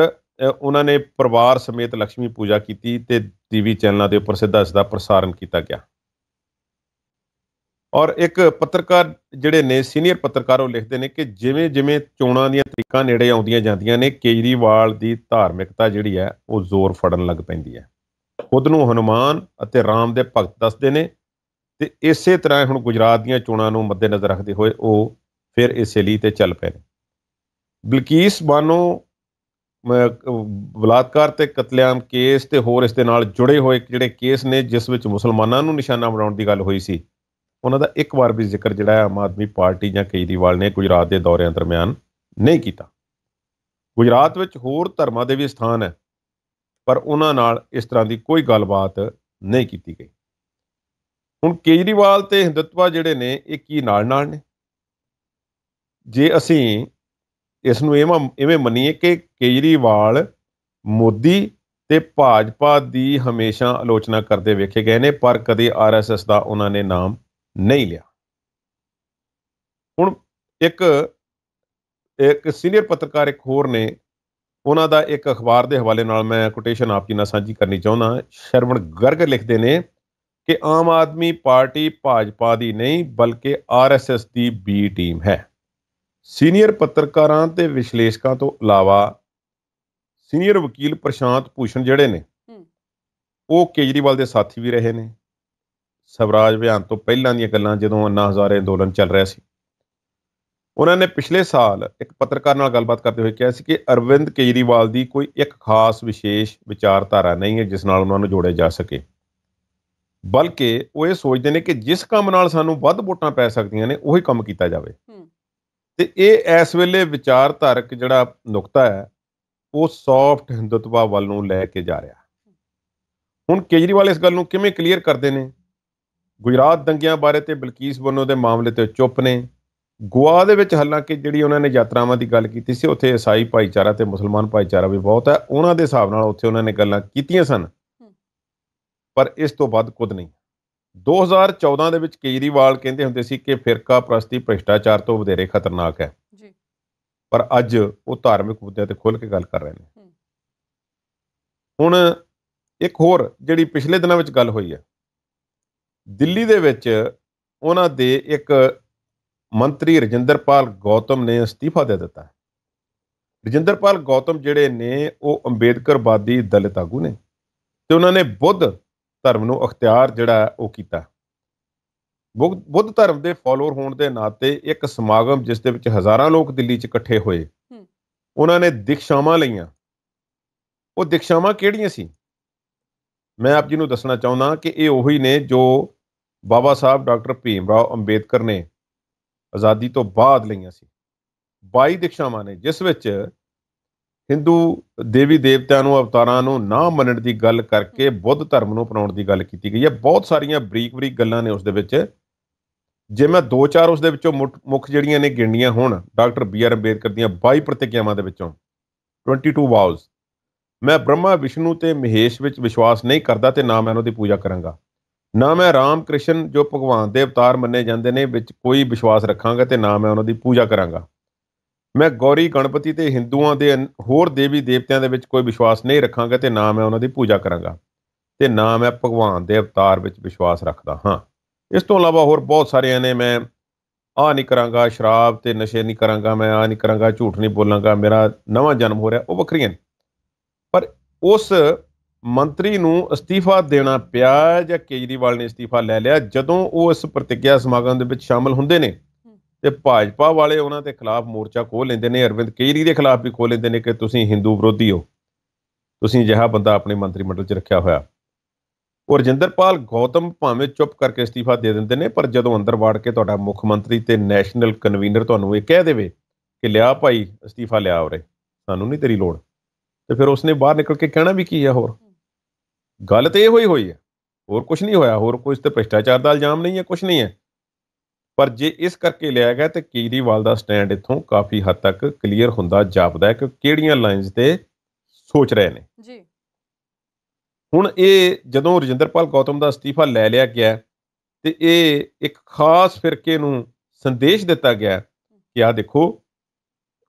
ਉਹਨਾਂ ਨੇ ਪਰਿਵਾਰ ਸਮੇਤ ਲక్ష్ਮੀ ਪੂਜਾ ਕੀਤੀ ਤੇ ਟੀਵੀ ਚੈਨਲਾਂ ਦੇ ਉੱਪਰ ਸਿੱਧਾ ਸਿੱਧਾ ਪ੍ਰਸਾਰਣ ਕੀਤਾ ਗਿਆ ਔਰ ਇੱਕ ਪੱਤਰਕਾਰ ਜਿਹੜੇ ਨੇ ਸੀਨੀਅਰ ਪੱਤਰਕਾਰ ਉਹ ਲਿਖਦੇ ਨੇ ਕਿ ਜਿਵੇਂ ਜਿਵੇਂ ਚੋਣਾਂ ਦੀਆਂ ਤਰੀਕਾਂ ਨੇੜੇ ਆਉਂਦੀਆਂ ਜਾਂਦੀਆਂ ਨੇ ਕੇਜਰੀਵਾਲ ਦੀ ਧਾਰਮਿਕਤਾ ਜਿਹੜੀ ਹੈ ਉਹ ਜ਼ੋਰ ਫੜਨ ਲੱਗ ਪੈਂਦੀ ਹੈ ਖੁਦ ਨੂੰ ਹਨੂਮਾਨ ਅਤੇ ਰਾਮ ਦੇ ਭਗਤ ਦੱਸਦੇ ਨੇ ਤੇ ਇਸੇ ਤਰ੍ਹਾਂ ਹੁਣ ਗੁਜਰਾਤ ਦੀਆਂ ਚੋਣਾਂ ਨੂੰ ਮੱਦੇਨਜ਼ਰ ਰੱਖਦੇ ਹੋਏ ਉਹ ਫਿਰ ਇਸੇ ਲਈ ਤੇ ਚੱਲ ਪਏ ਨੇ ਬਲਕੀਸ ਬਾਨੋ ਬਲਾਤਕਾਰ ਤੇ ਕਤਲੇਆਮ ਕੇਸ ਤੇ ਹੋਰ ਇਸ ਦੇ ਨਾਲ ਜੁੜੇ ਹੋਏ ਜਿਹੜੇ ਕੇਸ ਨੇ ਜਿਸ ਵਿੱਚ ਮੁਸਲਮਾਨਾਂ ਨੂੰ ਨਿਸ਼ਾਨਾ ਬਣਾਉਣ ਦੀ ਗੱਲ ਹੋਈ ਸੀ ਉਹਨਾਂ ਦਾ ਇੱਕ ਵਾਰ ਵੀ ਜ਼ਿਕਰ ਜਿਹੜਾ ਆਮ ਆਦਮੀ ਪਾਰਟੀ ਜਾਂ ਕੇਜਰੀਵਾਲ ਨੇ ਗੁਜਰਾਤ ਦੇ ਦੌਰਿਆਂ ਦਰਮਿਆਨ ਨਹੀਂ ਕੀਤਾ ਗੁਜਰਾਤ ਵਿੱਚ ਹੋਰ ਧਰਮਾਂ ਦੇ ਵੀ ਸਥਾਨ ਹੈ ਪਰ ਉਹਨਾਂ ਨਾਲ ਇਸ ਤਰ੍ਹਾਂ ਦੀ ਕੋਈ ਗੱਲਬਾਤ ਨਹੀਂ ਕੀਤੀ ਗਈ ਹੁਣ ਕੇਜਰੀਵਾਲ ਤੇ ਹਿੰਦੁੱਤਵਾ ਜਿਹੜੇ ਨੇ ਇਹ ਕੀ ਨਾਲ ਨਾਲ ਨੇ ਜੇ ਅਸੀਂ ਇਸ ਨੂੰ ਇਹ ਇਵੇਂ ਮੰਨੀਏ ਕਿ ਕੇਜਰੀਵਾਲ ਮੋਦੀ ਤੇ ਭਾਜਪਾ ਦੀ ਹਮੇਸ਼ਾ ਆਲੋਚਨਾ ਕਰਦੇ ਵੇਖੇ ਗਏ ਨੇ ਪਰ ਕਦੇ ਆਰਐਸਐਸ ਦਾ ਉਹਨਾਂ ਨੇ ਨਾਮ ਨਹੀਂ ਲਿਆ ਹੁਣ ਇੱਕ ਇੱਕ ਸੀਨੀਅਰ ਪੱਤਰਕਾਰ ਇੱਕ ਹੋਰ ਨੇ ਉਹਨਾਂ ਦਾ ਇੱਕ ਅਖਬਾਰ ਦੇ ਹਵਾਲੇ ਨਾਲ ਮੈਂ ਕੋਟੇਸ਼ਨ ਆਪ ਜੀ ਨਾਲ ਸਾਂਝੀ ਕਰਨੀ ਚਾਹੁੰਦਾ ਸ਼ਰਵਣ ਗਰਗ ਲਿਖਦੇ ਨੇ ਕਿ ਆਮ ਆਦਮੀ ਪਾਰਟੀ ਭਾਜਪਾ ਦੀ ਨਹੀਂ ਬਲਕਿ ਆਰਐਸਐਸ ਦੀ ਬੀ ਟੀਮ ਹੈ ਸੀਨੀਅਰ ਪੱਤਰਕਾਰਾਂ ਤੇ ਵਿਸ਼ਲੇਸ਼ਕਾਂ ਤੋਂ ਇਲਾਵਾ ਸੀਨੀਅਰ ਵਕੀਲ ਪ੍ਰਸ਼ਾਂਤ ਭੂਸ਼ਣ ਜਿਹੜੇ ਨੇ ਉਹ ਕੇਜਰੀਵਾਲ ਦੇ ਸਾਥੀ ਵੀ ਰਹੇ ਨੇ ਸਵਰਾਜ ਅਭਿਆਨ ਤੋਂ ਪਹਿਲਾਂ ਦੀਆਂ ਗੱਲਾਂ ਜਦੋਂ ਅੰਨਾ ਹਜ਼ਾਰੇ ਅੰਦੋਲਨ ਚੱਲ ਰਿਹਾ ਸੀ ਉਹਨਾਂ ਨੇ ਪਿਛਲੇ ਸਾਲ ਇੱਕ ਪੱਤਰਕਾਰ ਨਾਲ ਗੱਲਬਾਤ ਕਰਦੇ ਹੋਏ ਕਿਹਾ ਸੀ ਕਿ ਅਰਵਿੰਦ ਕੇਜਰੀਵਾਲ ਦੀ ਕੋਈ ਇੱਕ ਖਾਸ ਵਿਸ਼ੇਸ਼ ਵਿਚਾਰਧਾਰਾ ਨਹੀਂ ਹੈ ਜਿਸ ਨਾਲ ਉਹਨਾਂ ਨੂੰ ਜੋੜਿਆ ਜਾ ਸਕੇ ਬਲਕਿ ਉਹ ਇਹ ਸੋਚਦੇ ਨੇ ਕਿ ਜਿਸ ਕੰਮ ਨਾਲ ਸਾਨੂੰ ਵੱਧ ਵੋਟਾਂ ਪੈ ਸਕਦੀਆਂ ਨੇ ਉਹੀ ਕੰਮ ਕੀਤਾ ਜਾਵੇ ਤੇ ਇਹ ਇਸ ਵੇਲੇ ਵਿਚਾਰਧਾਰਕ ਜਿਹੜਾ ਨੁਕਤਾ ਹੈ ਉਹ ਸੌਫਟ ਹਿੰਦੂਤਵਾ ਵੱਲ ਨੂੰ ਲੈ ਕੇ ਜਾ ਰਿਹਾ ਹੁਣ ਕੇਜਰੀਵਾਲ ਇਸ ਗੱਲ ਨੂੰ ਕਿਵੇਂ ਕਲੀਅਰ ਕਰਦੇ ਨੇ ਗੁਜਰਾਤ ਦੰਗਿਆਂ ਬਾਰੇ ਤੇ ਬਲਕੀਸ ਬੰਨੋ ਦੇ ਮਾਮਲੇ ਤੇ ਚੁੱਪ ਨੇ ਗੋਆ ਦੇ ਵਿੱਚ ਹਾਲਾਂਕਿ ਜਿਹੜੀ ਉਹਨਾਂ ਨੇ ਯਾਤਰਾਵਾਂ ਦੀ ਗੱਲ ਕੀਤੀ ਸੀ ਉੱਥੇ ਈਸਾਈ ਭਾਈਚਾਰਾ ਤੇ ਮੁਸਲਮਾਨ ਭਾਈਚਾਰਾ ਵੀ ਬਹੁਤ ਹੈ ਉਹਨਾਂ ਦੇ ਹਿਸਾਬ ਨਾਲ ਉੱਥੇ ਉਹਨਾਂ ਨੇ ਗੱਲਾਂ ਕੀਤੀਆਂ ਸਨ ਪਰ ਇਸ ਤੋਂ ਵੱਧ ਕੁਝ ਨਹੀਂ 2014 ਦੇ ਵਿੱਚ ਕੇਜਰੀਵਾਲ ਕਹਿੰਦੇ ਹੁੰਦੇ ਸੀ ਕਿ ਫਿਰਕਾ ਪ੍ਰਸਤੀ ਭ੍ਰਿਸ਼ਟਾਚਾਰ ਤੋਂ ਵਧੇਰੇ ਖਤਰਨਾਕ ਹੈ ਜੀ ਪਰ ਅੱਜ ਉਹ ਧਾਰਮਿਕ ਮੁੱਦਿਆਂ ਤੇ ਖੁੱਲ ਕੇ ਗੱਲ ਕਰ ਰਹੇ ਨੇ ਹੁਣ ਇੱਕ ਹੋਰ ਜਿਹੜੀ ਪਿਛਲੇ ਦਿਨਾਂ ਵਿੱਚ ਗੱਲ ਹੋਈ ਹੈ ਦਿੱਲੀ ਦੇ ਵਿੱਚ ਉਹਨਾਂ ਦੇ ਇੱਕ ਮੰਤਰੀ ਰਜਿੰਦਰਪਾਲ ਗੌਤਮ ਨੇ ਅਸਤੀਫਾ ਦੇ ਦਿੱਤਾ ਰਜਿੰਦਰਪਾਲ ਗੌਤਮ ਜਿਹੜੇ ਨੇ ਉਹ ਅੰਬੇਦਕਰਵਾਦੀ ਦਲਿਤ ਆਗੂ ਨੇ ਤੇ ਉਹਨਾਂ ਨੇ ਬੁੱਧ ਧਰਮ ਨੂੰ ਅਖਤਿਆਰ ਜਿਹੜਾ ਉਹ ਕੀਤਾ ਬੁੱਧ ਧਰਮ ਦੇ ਫਾਲੋਅਰ ਹੋਣ ਦੇ ਨਾਤੇ ਇੱਕ ਸਮਾਗਮ ਜਿਸ ਦੇ ਵਿੱਚ ਹਜ਼ਾਰਾਂ ਲੋਕ ਦਿੱਲੀ 'ਚ ਇਕੱਠੇ ਹੋਏ ਉਹਨਾਂ ਨੇ ਦਿਖਸ਼ਾਵਾਂ ਲਈਆਂ ਉਹ ਦਿਖਸ਼ਾਵਾਂ ਕਿਹੜੀਆਂ ਸੀ ਮੈਂ ਆਪ ਜੀ ਨੂੰ ਦੱਸਣਾ ਚਾਹੁੰਦਾ ਕਿ ਇਹ ਉਹੀ ਨੇ ਜੋ ਬਾਬਾ ਸਾਹਿਬ ਡਾਕਟਰ ਭੀਮ ਰਾਓ ਅੰਬੇਦਕਰ ਨੇ ਆਜ਼ਾਦੀ ਤੋਂ ਬਾਅਦ ਲਈਆਂ ਸੀ 22 ਦਿਖਸ਼ਾਵਾਂ ਨੇ ਜਿਸ ਵਿੱਚ ਹਿੰਦੂ ਦੇਵੀ ਦੇਵਤਿਆਂ ਨੂੰ ਅਵਤਾਰਾਂ ਨੂੰ ਨਾ ਮੰਨਣ ਦੀ ਗੱਲ ਕਰਕੇ ਬੁੱਧ ਧਰਮ ਨੂੰ ਅਪਣਾਉਣ ਦੀ ਗੱਲ ਕੀਤੀ ਗਈ ਹੈ ਬਹੁਤ ਸਾਰੀਆਂ ਬਰੀਕ-ਬਰੀਕ ਗੱਲਾਂ ਨੇ ਉਸ ਦੇ ਵਿੱਚ ਜੇ ਮੈਂ 2-4 ਉਸ ਦੇ ਵਿੱਚੋਂ ਮੁੱਖ ਜਿਹੜੀਆਂ ਨੇ ਗਿਣਨੀਆਂ ਹੋਣ ਡਾਕਟਰ ਬੀ ਆਰ ਅੰਬੇਦਕਰ ਦੀਆਂ 22 ਪ੍ਰਤੀਕਿਆਵਾਂ ਦੇ ਵਿੱਚੋਂ 22 ਵਾਉਜ਼ ਮੈਂ ਬ੍ਰਹਮਾ ਵਿਸ਼ਨੂ ਤੇ ਮਹੇਸ਼ ਵਿੱਚ ਵਿਸ਼ਵਾਸ ਨਹੀਂ ਕਰਦਾ ਤੇ ਨਾ ਮੈਂ ਉਹਨਾਂ ਦੀ ਪੂਜਾ ਕਰਾਂਗਾ ਨਾ ਮੈਂ ਰਾਮ ਕ੍ਰਿਸ਼ਨ ਜੋ ਭਗਵਾਨ ਦੇ ਅਵਤਾਰ ਮੰਨੇ ਜਾਂਦੇ ਨੇ ਵਿੱਚ ਕੋਈ ਵਿਸ਼ਵਾਸ ਰੱਖਾਂਗਾ ਤੇ ਨਾ ਮੈਂ ਉਹਨਾਂ ਦੀ ਪੂਜਾ ਕਰਾਂਗਾ ਮੈਂ ਗੌਰੀ ਗਣਪਤੀ ਤੇ ਹਿੰਦੂਆਂ ਦੇ ਹੋਰ ਦੇਵੀ ਦੇਵਤਿਆਂ ਦੇ ਵਿੱਚ ਕੋਈ ਵਿਸ਼ਵਾਸ ਨਹੀਂ ਰੱਖਾਂਗਾ ਤੇ ਨਾ ਮੈਂ ਉਹਨਾਂ ਦੀ ਪੂਜਾ ਕਰਾਂਗਾ ਤੇ ਨਾ ਮੈਂ ਭਗਵਾਨ ਦੇ ਅਵਤਾਰ ਵਿੱਚ ਵਿਸ਼ਵਾਸ ਰੱਖਦਾ ਹਾਂ ਇਸ ਤੋਂ ਇਲਾਵਾ ਹੋਰ ਬਹੁਤ ਸਾਰਿਆਂ ਨੇ ਮੈਂ ਆ ਨਹੀਂ ਕਰਾਂਗਾ ਸ਼ਰਾਬ ਤੇ ਨਸ਼ੇ ਨਹੀਂ ਕਰਾਂਗਾ ਮੈਂ ਆ ਨਹੀਂ ਕਰਾਂਗਾ ਝੂਠ ਨਹੀਂ ਬੋਲਾਂਗਾ ਮੇਰਾ ਨਵਾਂ ਜਨਮ ਹੋ ਰਿਹਾ ਉਹ ਵੱਖਰੀਆਂ ਨੇ ਪਰ ਉਸ ਮੰਤਰੀ ਨੂੰ ਅਸਤੀਫਾ ਦੇਣਾ ਪਿਆ ਜਾਂ ਕੇਜਰੀਵਾਲ ਨੇ ਅਸਤੀਫਾ ਲੈ ਲਿਆ ਜਦੋਂ ਉਹ ਇਸ ਪ੍ਰਤੀਗਿਆ ਸਮਾਗਮ ਦੇ ਵਿੱਚ ਸ਼ਾਮਲ ਹੁੰਦੇ ਨੇ ਤੇ ਭਾਜਪਾ ਵਾਲੇ ਉਹਨਾਂ ਦੇ ਖਿਲਾਫ ਮੋਰਚਾ ਖੋਲ ਲੈਂਦੇ ਨੇ ਅਰਵਿੰਦ ਕੇਜਰੀ ਦੇ ਖਿਲਾਫ ਵੀ ਖੋਲ ਲੈਂਦੇ ਨੇ ਕਿ ਤੁਸੀਂ ਹਿੰਦੂ ਵਿਰੋਧੀ ਹੋ ਤੁਸੀਂ ਜਿਹੜਾ ਬੰਦਾ ਆਪਣੇ ਮੰਤਰੀ ਮੰਡਲ 'ਚ ਰੱਖਿਆ ਹੋਇਆ ਉਹ ਰਜਿੰਦਰਪਾਲ ਗੌਤਮ ਭਾਵੇਂ ਚੁੱਪ ਕਰਕੇ ਅਸਤੀਫਾ ਦੇ ਦਿੰਦੇ ਨੇ ਪਰ ਜਦੋਂ ਅੰਦਰ ਵਾੜ ਕੇ ਤੁਹਾਡਾ ਮੁੱਖ ਮੰਤਰੀ ਤੇ ਨੈਸ਼ਨਲ ਕਨਵੀਨਰ ਤੁਹਾਨੂੰ ਇਹ ਕਹਿ ਦੇਵੇ ਕਿ ਲਿਆ ਭਾਈ ਅਸਤੀਫਾ ਲਿਆ ਉਰੇ ਸਾਨੂੰ ਨਹੀਂ ਤੇਰੀ ਲੋੜ ਤੇ ਫਿਰ ਉਸਨੇ ਬਾਹਰ ਨਿਕਲ ਕੇ ਕਹਿਣਾ ਵੀ ਕੀ ਆ ਹੋਰ ਗੱਲ ਤੇ ਇਹੋ ਹੀ ਹੋਈ ਹੈ ਹੋਰ ਕੁਝ ਨਹੀਂ ਹੋਇਆ ਹੋਰ ਇਸ ਤੇ ਭ੍ਰਿਸ਼ਟਾਚਾਰ ਦਾ ਇਲਜ਼ਾਮ ਨਹੀਂ ਹੈ ਕੁਝ ਨਹੀਂ ਹੈ ਪਰ ਜੇ ਇਸ ਕਰਕੇ ਲਿਆ ਗਿਆ ਤੇ ਕੇਜਰੀਵਾਲ ਦਾ ਸਟੈਂਡ ਇਥੋਂ ਕਾਫੀ ਹੱਦ ਤੱਕ ਕਲੀਅਰ ਹੁੰਦਾ ਜਾਪਦਾ ਹੈ ਕਿ ਕਿਹੜੀਆਂ ਲਾਈਨਸ ਤੇ ਸੋਚ ਰਹੇ ਨੇ ਜੀ ਹੁਣ ਇਹ ਜਦੋਂ ਰਜਿੰਦਰਪਾਲ ਗੌਤਮ ਦਾ ਅਸਤੀਫਾ ਲੈ ਲਿਆ ਗਿਆ ਤੇ ਇਹ ਇੱਕ ਖਾਸ ਫਿਰਕੇ ਨੂੰ ਸੰਦੇਸ਼ ਦਿੱਤਾ ਗਿਆ ਕਿ ਆ ਦੇਖੋ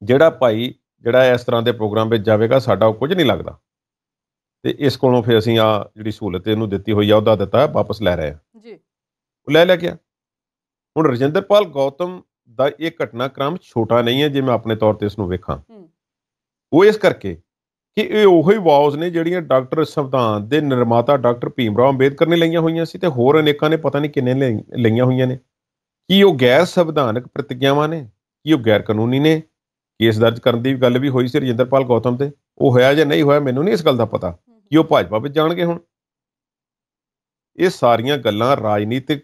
ਜਿਹੜਾ ਭਾਈ ਜਿਹੜਾ ਇਸ ਤਰ੍ਹਾਂ ਦੇ ਪ੍ਰੋਗਰਾਮ ਵਿੱਚ ਜਾਵੇਗਾ ਸਾਡਾ ਕੁਝ ਨਹੀਂ ਲੱਗਦਾ ਤੇ ਇਸ ਕੋਲੋਂ ਫਿਰ ਅਸੀਂ ਆ ਜਿਹੜੀ ਸਹੂਲਤ ਇਹਨੂੰ ਦਿੱਤੀ ਹੋਈ ਆ ਉਹਦਾ ਦਿੱਤਾ ਵਾਪਸ ਲੈ ਰਹੇ ਆ ਜੀ ਉਹ ਲੈ ਲਿਆ ਗਿਆ ਹੁਣ ਰਜਿੰਦਰਪਾਲ ਗੌਤਮ ਦਾ ਇਹ ਘਟਨਾਕ੍ਰਮ ਛੋਟਾ ਨਹੀਂ ਹੈ ਜੇ ਮੈਂ ਆਪਣੇ ਤੌਰ ਤੇ ਇਸ ਨੂੰ ਵੇਖਾਂ ਉਹ ਇਸ ਕਰਕੇ ਕਿ ਇਹ ਉਹੀ ਵਾਉਸ ਨੇ ਜਿਹੜੀਆਂ ਡਾਕਟਰ ਸੰਵਿਧਾਨ ਦੇ ਨਿਰਮਾਤਾ ਡਾਕਟਰ ਭੀਮ ਰਾਓ ਅੰਬੇਦਕਰ ਨੇ ਲਈਆਂ ਹੋਈਆਂ ਸੀ ਤੇ ਹੋਰ ਅਨੇਕਾਂ ਨੇ ਪਤਾ ਨਹੀਂ ਕਿੰਨੇ ਲਈਆਂ ਹੋਈਆਂ ਨੇ ਕੀ ਉਹ ਗੈਰ ਸੰਵਿਧਾਨਕ ਪ੍ਰਤੀਗਿਆਵਾਂ ਨੇ ਕੀ ਉਹ ਗੈਰ ਕਾਨੂੰਨੀ ਨੇ ਕੇਸ ਦਰਜ ਕਰਨ ਦੀ ਗੱਲ ਵੀ ਹੋਈ ਸੀ ਰਜਿੰਦਰਪਾਲ ਗੌਤਮ ਤੇ ਉਹ ਹੋਇਆ ਜਾਂ ਨਹੀਂ ਹੋਇਆ ਮੈਨੂੰ ਨਹੀਂ ਇਸ ਗੱਲ ਦਾ ਪਤਾ ਕਿ ਉਹ ਭਾਜਪਾ ਵਿੱਚ ਜਾਣਗੇ ਹੁਣ ਇਹ ਸਾਰੀਆਂ ਗੱਲਾਂ ਰਾਜਨੀਤਿਕ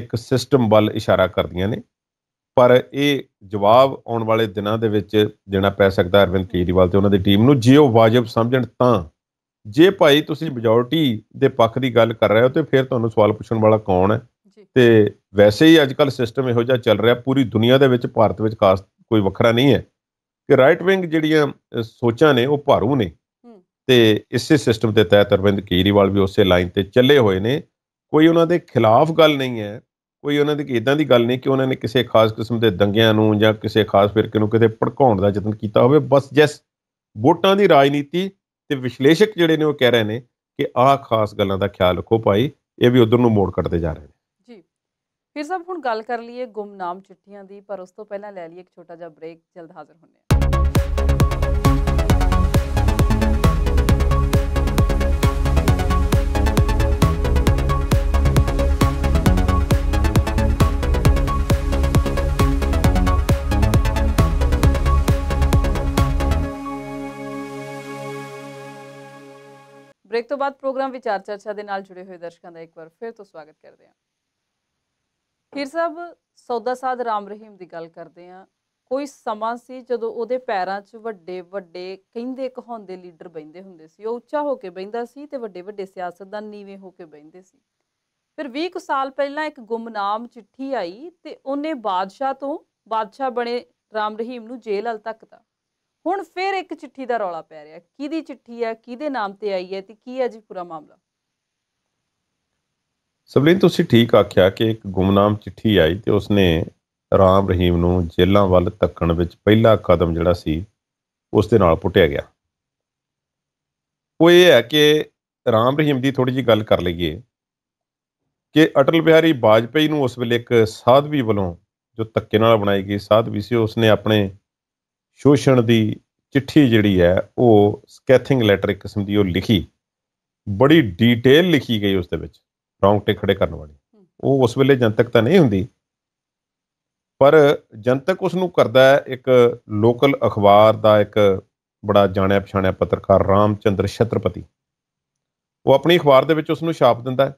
ਇੱਕ ਸਿਸਟਮ ਵੱਲ ਇਸ਼ਾਰਾ ਕਰਦੀਆਂ ਨੇ ਪਰ ਇਹ ਜਵਾਬ ਆਉਣ ਵਾਲੇ ਦਿਨਾਂ ਦੇ ਵਿੱਚ ਦੇਣਾ ਪੈ ਸਕਦਾ ਅਰਵਿੰਦ ਕੇਜਰੀਵਾਲ ਤੇ ਉਹਨਾਂ ਦੀ ਟੀਮ ਨੂੰ ਜੇ ਉਹ ਵਾਜਬ ਸਮਝਣ ਤਾਂ ਜੇ ਭਾਈ ਤੁਸੀਂ ਮੈਜੋਰਟੀ ਦੇ ਪੱਖ ਦੀ ਗੱਲ ਕਰ ਰਹੇ ਹੋ ਤੇ ਫਿਰ ਤੁਹਾਨੂੰ ਸਵਾਲ ਪੁੱਛਣ ਵਾਲਾ ਕੌਣ ਹੈ ਤੇ ਵੈਸੇ ਹੀ ਅੱਜਕੱਲ ਸਿਸਟਮ ਇਹੋ ਜਿਹਾ ਚੱਲ ਰਿਹਾ ਪੂਰੀ ਦੁਨੀਆ ਦੇ ਵਿੱਚ ਭਾਰਤ ਵਿੱਚ ਕਾਸ ਕੋਈ ਵੱਖਰਾ ਨਹੀਂ ਹੈ ਕਿ ਰਾਈਟ ਵਿੰਗ ਜਿਹੜੀਆਂ ਸੋਚਾਂ ਨੇ ਉਹ ਭਾਰੂ ਨੇ ਤੇ ਇਸੇ ਸਿਸਟਮ ਦੇ ਤਹਿਤ ਅਰਵਿੰਦ ਕੇਰੀਵਾਲ ਵੀ ਉਸੇ ਲਾਈਨ ਤੇ ਚੱਲੇ ਹੋਏ ਨੇ ਕੋਈ ਉਹਨਾਂ ਦੇ ਖਿਲਾਫ ਗੱਲ ਨਹੀਂ ਹੈ ਕੋਈ ਉਹਨਾਂ ਦੀ ਇਦਾਂ ਦੀ ਗੱਲ ਨਹੀਂ ਕਿ ਉਹਨਾਂ ਨੇ ਕਿਸੇ ਖਾਸ ਕਿਸਮ ਦੇ ਦੰਗਿਆਂ ਨੂੰ ਜਾਂ ਕਿਸੇ ਖਾਸ ਫਿਰਕੇ ਨੂੰ ਕਿਤੇ ਭੜਕਾਉਣ ਦਾ ਯਤਨ ਕੀਤਾ ਹੋਵੇ ਬਸ ਜਸ ਵੋਟਾਂ ਦੀ ਰਾਜਨੀਤੀ ਤੇ ਵਿਸ਼ਲੇਸ਼ਕ ਜਿਹੜੇ ਨੇ ਉਹ ਕਹਿ ਰਹੇ ਨੇ ਕਿ ਆਹ ਖਾਸ ਗੱਲਾਂ ਦਾ ਖਿਆਲ ਰੱਖੋ ਭਾਈ ਇਹ ਵੀ ਉਧਰ ਨੂੰ ਮੋੜ ਕੱਟਦੇ ਜਾ ਰਹੇ ਨੇ ਜੀ ਫਿਰ ਸਭ ਹੁਣ ਗੱਲ ਕਰ ਲਈਏ ਗੁੰਮਨਾਮ ਚਿੱਠੀਆਂ ਦੀ ਪਰ ਉਸ ਤੋਂ ਪਹਿਲਾਂ ਲੈ ਲਈਏ ਇੱਕ ਛੋਟਾ ਜਿਹਾ ਬ੍ਰੇਕ ਜਲਦ ਹਾਜ਼ਰ ਹੁੰਨੇ ਬ੍ਰੇਕ ਤੋਂ ਬਾਅਦ ਪ੍ਰੋਗਰਾਮ ਵਿਚਾਰ ਚਰਚਾ ਦੇ ਨਾਲ ਜੁੜੇ ਹੋਏ ਦਰਸ਼ਕਾਂ ਦਾ ਇੱਕ ਵਾਰ ਫਿਰ ਤੋਂ ਸਵਾਗਤ ਕਰਦੇ ਹਾਂ ਫਿਰ ਸਭ ਸੌਦਾ ਸਾਧ ਰਾਮ ਰਹੀਮ ਦੀ ਗੱਲ ਕਰਦੇ ਹਾਂ ਕੋਈ ਸਮਾਂ ਸੀ ਜਦੋਂ ਉਹਦੇ ਪੈਰਾਂ 'ਚ ਵੱਡੇ ਵੱਡੇ ਕਹਿੰਦੇ ਕਹਾਉਂਦੇ ਲੀਡਰ ਬੈਂਦੇ ਹੁੰਦੇ ਸੀ ਉਹ ਉੱਚਾ ਹੋ ਕੇ ਬੈਂਦਾ ਸੀ ਤੇ ਵੱਡੇ ਵੱਡੇ ਸਿਆਸਤਦਾਨ ਨੀਵੇਂ ਹੋ ਕੇ ਬੈਂਦੇ ਸੀ ਫਿਰ 20 ਕੁ ਸਾਲ ਪਹਿਲਾਂ ਇੱਕ ਗੁੰਮਨਾਮ ਚਿੱਠੀ ਆਈ ਤੇ ਉਹਨੇ ਬਾਦਸ਼ਾਹ ਤੋਂ ਬਾਦਸ਼ਾਹ ਬਣੇ ਰਾਮ ਰਹੀਮ ਨੂੰ ਜੇਲ੍ਹ ਹਲ ਤੱਕ ਦਾ ਹੁਣ ਫਿਰ ਇੱਕ ਚਿੱਠੀ ਦਾ ਰੌਲਾ ਪੈ ਰਿਹਾ ਕਿਹਦੀ ਚਿੱਠੀ ਹੈ ਕਿਹਦੇ ਨਾਮ ਤੇ ਆਈ ਹੈ ਤੇ ਕੀ ਹੈ ਜੀ ਪੂਰਾ ਮਾਮਲਾ ਸਬਲੀਨ ਤੁਸੀਂ ਠੀਕ ਆਖਿਆ ਕਿ ਇੱਕ ਗੁੰਮਨਾਮ ਚਿੱਠੀ ਆਈ ਤੇ ਉਸਨੇ ਰਾਮ ਰਹੀਮ ਨੂੰ ਜੇਲਾਂ ਵੱਲ ਤੱਕਣ ਵਿੱਚ ਪਹਿਲਾ ਕਦਮ ਜਿਹੜਾ ਸੀ ਉਸ ਦੇ ਨਾਲ ਪੁੱਟਿਆ ਗਿਆ ਉਹ ਇਹ ਹੈ ਕਿ ਰਾਮ ਰਹੀਮ ਦੀ ਥੋੜੀ ਜੀ ਗੱਲ ਕਰ ਲਈਏ ਕਿ ਅਟਲ ਬਿਹਾਰੀ ਬਾਜਪਈ ਨੂੰ ਉਸ ਵੇਲੇ ਇੱਕ ਸਾਧਵੀ ਵੱਲੋਂ ਜੋ ਤੱਕੇ ਨਾਲ ਬਣਾਈ ਗਈ ਸਾਧਵੀ ਸੀ ਉਸਨੇ ਆਪਣੇ ਸ਼ੋਸ਼ਣ ਦੀ ਚਿੱਠੀ ਜਿਹੜੀ ਹੈ ਉਹ ਸਕੈਥਿੰਗ ਲੈਟਰ ਇੱਕ ਕਿਸਮ ਦੀ ਉਹ ਲਿਖੀ ਬੜੀ ਡੀਟੇਲ ਲਿਖੀ ਗਈ ਉਸ ਦੇ ਵਿੱਚ ਰੌਂਗਟੇ ਖੜੇ ਕਰਨ ਵਾਲੀ ਉਹ ਉਸ ਵੇਲੇ ਜਨਤਕ ਤਾਂ ਨਹੀਂ ਹੁੰਦੀ ਪਰ ਜਨਤਕ ਉਸ ਨੂੰ ਕਰਦਾ ਇੱਕ ਲੋਕਲ ਅਖਬਾਰ ਦਾ ਇੱਕ ਬੜਾ ਜਾਣਿਆ ਪਛਾਣਿਆ ਪੱਤਰਕਾਰ ਰਾਮਚੰਦਰ ਛਤਰਪਤੀ ਉਹ ਆਪਣੀ ਅਖਬਾਰ ਦੇ ਵਿੱਚ ਉਸ ਨੂੰ ਛਾਪ ਦਿੰਦਾ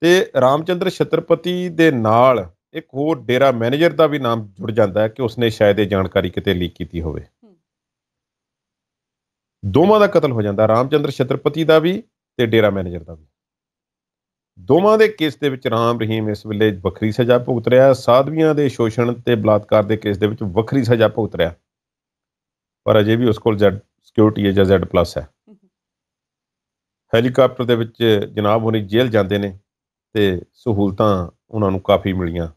ਤੇ ਰਾਮਚੰਦਰ ਛਤਰਪਤੀ ਦੇ ਨਾਲ ਇੱਕ ਹੋਰ ਡੇਰਾ ਮੈਨੇਜਰ ਦਾ ਵੀ ਨਾਮ ਜੁੜ ਜਾਂਦਾ ਹੈ ਕਿ ਉਸਨੇ ਸ਼ਾਇਦ ਇਹ ਜਾਣਕਾਰੀ ਕਿਤੇ ਲੀਕ ਕੀਤੀ ਹੋਵੇ ਦੋਵਾਂ ਦਾ ਕਤਲ ਹੋ ਜਾਂਦਾ ਰਾਮਚੰਦਰ ਛਤਰਪਤੀ ਦਾ ਵੀ ਤੇ ਡੇਰਾ ਮੈਨੇਜਰ ਦਾ ਵੀ ਦੋਵਾਂ ਦੇ ਕੇਸ ਦੇ ਵਿੱਚ ਰਾਮ ਰਹੀਮ ਇਸ ਵੇਲੇ ਵੱਖਰੀ ਸਜ਼ਾ ਭੁਗਤ ਰਿਹਾ ਸਾਧਵੀਆਂ ਦੇ ਸ਼ੋਸ਼ਣ ਤੇ ਬਲਾਤਕਾਰ ਦੇ ਕੇਸ ਦੇ ਵਿੱਚ ਵੱਖਰੀ ਸਜ਼ਾ ਭੁਗਤ ਰਿਹਾ ਪਰ ਅਜੇ ਵੀ ਉਸ ਕੋਲ ਜ਼ੈਡ ਸਿਕਿਉਰਿਟੀ ਹੈ ਜਾਂ ਜ਼ੈਡ ਪਲੱਸ ਹੈ ਹੈਲੀਕਾਪਟਰ ਦੇ ਵਿੱਚ ਜਨਾਬ ਹੋਣੀ ਜੇਲ੍ਹ ਜਾਂਦੇ ਨੇ ਤੇ ਸਹੂਲਤਾਂ ਉਹਨਾਂ ਨੂੰ ਕਾਫੀ ਮਿਲੀਆਂ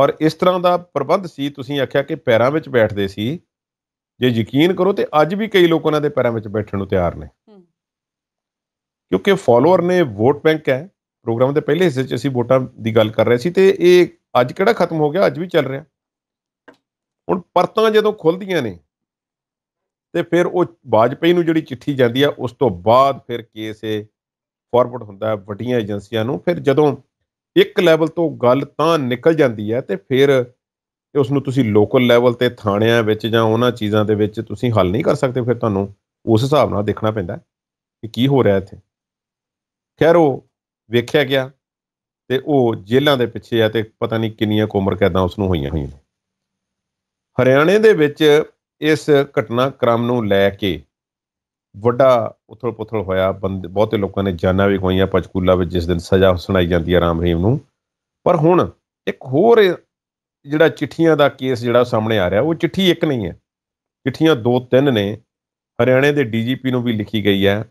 ਔਰ ਇਸ ਤਰ੍ਹਾਂ ਦਾ ਪ੍ਰਬੰਧ ਸੀ ਤੁਸੀਂ ਆਖਿਆ ਕਿ ਪੈਰਾਂ ਵਿੱਚ ਬੈਠਦੇ ਸੀ ਜੇ ਯਕੀਨ ਕਰੋ ਤੇ ਅੱਜ ਵੀ ਕਈ ਲੋਕ ਉਹਨਾਂ ਦੇ ਪੈਰਾਂ ਵਿੱਚ ਬੈਠਣ ਨੂੰ ਤਿਆਰ ਨੇ ਕਿਉਂਕਿ ਫਾਲੋਅਰ ਨੇ ਵੋਟ ਬੈਂਕ ਹੈ ਪ੍ਰੋਗਰਾਮ ਦੇ ਪਹਿਲੇ ਹਿੱਸੇ 'ਚ ਅਸੀਂ ਵੋਟਾਂ ਦੀ ਗੱਲ ਕਰ ਰਹੇ ਸੀ ਤੇ ਇਹ ਅੱਜ ਕਿਹੜਾ ਖਤਮ ਹੋ ਗਿਆ ਅੱਜ ਵੀ ਚੱਲ ਰਿਹਾ ਹੁਣ ਪਰਤਾਂ ਜਦੋਂ ਖੁੱਲਦੀਆਂ ਨੇ ਤੇ ਫਿਰ ਉਹ ਬਾਜਪਈ ਨੂੰ ਜਿਹੜੀ ਚਿੱਠੀ ਜਾਂਦੀ ਆ ਉਸ ਤੋਂ ਬਾਅਦ ਫਿਰ ਕੇਸ ਇਹ ਫਾਰਵਰਡ ਹੁੰਦਾ ਹੈ ਵੱਡੀਆਂ ਏਜੰਸੀਆਂ ਨੂੰ ਫਿਰ ਜਦੋਂ ਇੱਕ ਲੈਵਲ ਤੋਂ ਗੱਲ ਤਾਂ ਨਿਕਲ ਜਾਂਦੀ ਹੈ ਤੇ ਫਿਰ ਉਸ ਨੂੰ ਤੁਸੀਂ ਲੋਕਲ ਲੈਵਲ ਤੇ ਥਾਣਿਆਂ ਵਿੱਚ ਜਾਂ ਉਹਨਾਂ ਚੀਜ਼ਾਂ ਦੇ ਵਿੱਚ ਤੁਸੀਂ ਹੱਲ ਨਹੀਂ ਕਰ ਸਕਦੇ ਫਿਰ ਤੁਹਾਨੂੰ ਉਸ ਹਿਸਾਬ ਨਾਲ ਦੇਖਣਾ ਪੈਂਦਾ ਕਿ ਕੀ ਹੋ ਰਿਹਾ ਇੱਥੇ ਖੈਰ ਉਹ ਵੇਖਿਆ ਗਿਆ ਤੇ ਉਹ ਜੇਲ੍ਹਾਂ ਦੇ ਪਿੱਛੇ ਆ ਤੇ ਪਤਾ ਨਹੀਂ ਕਿੰਨੀਆਂ ਕੋਮਰ ਕੈਦਾਂ ਉਸ ਨੂੰ ਹੋਈਆਂ ਹੋਈਆਂ ਹਰਿਆਣੇ ਦੇ ਵਿੱਚ ਇਸ ਘਟਨਾ ਕ੍ਰਮ ਨੂੰ ਲੈ ਕੇ ਵੱਡਾ ਉਥਲ ਪੁਥਲ ਹੋਇਆ ਬੰਦੇ ਬਹੁਤੇ ਲੋਕਾਂ ਨੇ ਜਾਨਾਂ ਵੀ ਗਵਾਈਆਂ ਪਚਕੂਲਾ ਵਿੱਚ ਜਿਸ ਦਿਨ ਸਜ਼ਾ ਸੁਣਾਈ ਜਾਂਦੀ ਹੈ ਰਾਮ ਰਹੀਮ ਨੂੰ ਪਰ ਹੁਣ ਇੱਕ ਹੋਰ ਜਿਹੜਾ ਚਿੱਠੀਆਂ ਦਾ ਕੇਸ ਜਿਹੜਾ ਸਾਹਮਣੇ ਆ ਰਿਹਾ ਉਹ ਚਿੱਠੀ ਇੱਕ ਨਹੀਂ ਹੈ ਚਿੱਠੀਆਂ ਦੋ ਤਿੰਨ ਨੇ ਹਰਿਆਣੇ ਦੇ ਡੀਜੀਪੀ ਨੂੰ ਵੀ ਲਿਖੀ ਗਈ ਹੈ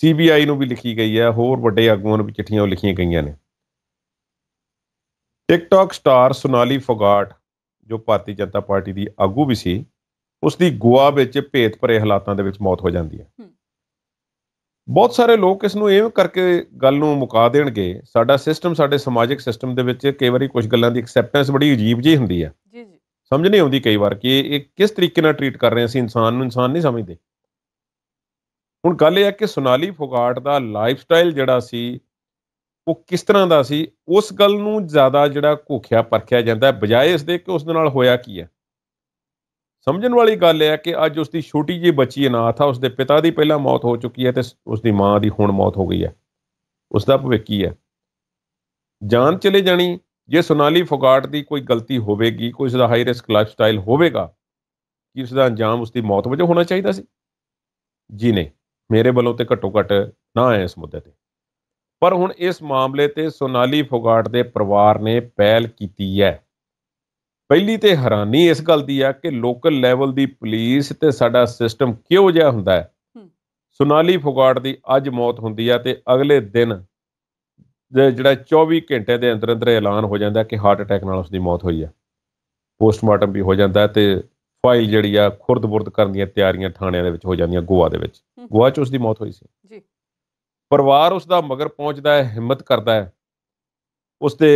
ਸੀਬੀਆਈ ਨੂੰ ਵੀ ਲਿਖੀ ਗਈ ਹੈ ਹੋਰ ਵੱਡੇ ਆਗੂਆਂ ਨੂੰ ਵੀ ਚਿੱਠੀਆਂ ਉਹ ਲਿਖੀਆਂ ਗਈਆਂ ਨੇ ਟਿਕਟੌਕ ਸਟਾਰ ਸੁਨਾਲੀ ਫੋਗਾਟ ਜੋ ਭਾਰਤੀ ਜਨਤਾ ਪਾਰਟੀ ਦੀ ਆਗੂ ਵੀ ਸੀ ਉਸ ਦੀ ਗੋਆ ਵਿੱਚ ਭੇਤ ਭਰੇ ਹਾਲਾਤਾਂ ਦੇ ਵਿੱਚ ਮੌਤ ਹੋ ਜਾਂਦੀ ਹੈ ਬਹੁਤ ਸਾਰੇ ਲੋਕ ਇਸ ਨੂੰ ਇਹ ਕਰਕੇ ਗੱਲ ਨੂੰ ਮੁਕਾ ਦੇਣਗੇ ਸਾਡਾ ਸਿਸਟਮ ਸਾਡੇ ਸਮਾਜਿਕ ਸਿਸਟਮ ਦੇ ਵਿੱਚ ਕਈ ਵਾਰੀ ਕੁਝ ਗੱਲਾਂ ਦੀ ਐਕਸੈਪਟੈਂਸ ਬੜੀ ਅਜੀਬ ਜੀ ਹੁੰਦੀ ਹੈ ਜੀ ਜੀ ਸਮਝ ਨਹੀਂ ਆਉਂਦੀ ਕਈ ਵਾਰ ਕਿ ਇਹ ਕਿਸ ਤਰੀਕੇ ਨਾਲ ਟ੍ਰੀਟ ਕਰ ਰਹੇ ਅਸੀਂ ਇਨਸਾਨ ਨੂੰ ਇਨਸਾਨ ਨਹੀਂ ਸਮਝਦੇ ਹੁਣ ਗੱਲ ਇਹ ਹੈ ਕਿ ਸੋਨਾਲੀ ਫੋਗਾਟ ਦਾ ਲਾਈਫ ਸਟਾਈਲ ਜਿਹੜਾ ਸੀ ਉਹ ਕਿਸ ਤਰ੍ਹਾਂ ਦਾ ਸੀ ਉਸ ਗੱਲ ਨੂੰ ਜ਼ਿਆਦਾ ਜਿਹੜਾ ਘੋਖਿਆ ਪਰਖਿਆ ਜਾਂਦਾ ਹੈ ਬਜਾਏ ਇਸ ਦੇ ਕਿ ਉਸ ਦੇ ਨਾਲ ਹੋਇਆ ਕੀ ਹੈ ਸਮਝਣ ਵਾਲੀ ਗੱਲ ਹੈ ਕਿ ਅੱਜ ਉਸਦੀ ਛੋਟੀ ਜਿਹੀ ਬੱਚੀ ਅਨਾਥ ਆ ਉਸਦੇ ਪਿਤਾ ਦੀ ਪਹਿਲਾਂ ਮੌਤ ਹੋ ਚੁੱਕੀ ਹੈ ਤੇ ਉਸਦੀ ਮਾਂ ਦੀ ਹੁਣ ਮੌਤ ਹੋ ਗਈ ਹੈ ਉਸ ਦਾ ਭਵਿੱਖੀ ਹੈ ਜਾਨ ਚਲੇ ਜਾਣੀ ਜੇ ਸੋਨਾਲੀ ਫੁਗਾਟ ਦੀ ਕੋਈ ਗਲਤੀ ਹੋਵੇਗੀ ਕੋਈ ਉਸ ਹਾਈ ਰਿਸਕ ਲਾਈਫ ਸਟਾਈਲ ਹੋਵੇਗਾ ਕੀ ਉਸ ਦਾ ਅੰਜਾਮ ਉਸਦੀ ਮੌਤ ਵਜੋਂ ਹੋਣਾ ਚਾਹੀਦਾ ਸੀ ਜੀ ਨਹੀਂ ਮੇਰੇ ਵੱਲੋਂ ਤੇ ਘੱਟੋ ਘੱਟ ਨਾ ਹੈ ਇਸ ਮੁੱਦੇ ਤੇ ਪਰ ਹੁਣ ਇਸ ਮਾਮਲੇ ਤੇ ਸੋਨਾਲੀ ਫੁਗਾਟ ਦੇ ਪਰਿਵਾਰ ਨੇ ਪਹਿਲ ਕੀਤੀ ਹੈ ਪਹਿਲੀ ਤੇ ਹੈਰਾਨੀ ਇਸ ਗੱਲ ਦੀ ਆ ਕਿ ਲੋਕਲ ਲੈਵਲ ਦੀ ਪੁਲਿਸ ਤੇ ਸਾਡਾ ਸਿਸਟਮ ਕਿਉਂ ਜਿਹਾ ਹੁੰਦਾ ਹੈ ਸੁਨਾਲੀ ਫੁਗਾੜ ਦੀ ਅੱਜ ਮੌਤ ਹੁੰਦੀ ਆ ਤੇ ਅਗਲੇ ਦਿਨ ਜਿਹੜਾ 24 ਘੰਟੇ ਦੇ ਅੰਦਰ ਅੰਦਰ ਐਲਾਨ ਹੋ ਜਾਂਦਾ ਕਿ ਹਾਰਟ ਅਟੈਕ ਨਾਲ ਉਸ ਦੀ ਮੌਤ ਹੋਈ ਆ ਪੋਸਟਮਾਰਟਮ ਵੀ ਹੋ ਜਾਂਦਾ ਤੇ ਫਾਈਲ ਜਿਹੜੀ ਆ ਖੁਰਦ-ਬੁਰਦ ਕਰਨ ਦੀਆਂ ਤਿਆਰੀਆਂ ਥਾਣਿਆਂ ਦੇ ਵਿੱਚ ਹੋ ਜਾਂਦੀਆਂ ਗੋਆ ਦੇ ਵਿੱਚ ਗੋਆ 'ਚ ਉਸ ਦੀ ਮੌਤ ਹੋਈ ਸੀ ਜੀ ਪਰਿਵਾਰ ਉਸ ਦਾ ਮਗਰ ਪਹੁੰਚਦਾ ਹੈ ਹਿੰਮਤ ਕਰਦਾ ਹੈ ਉਸ ਦੇ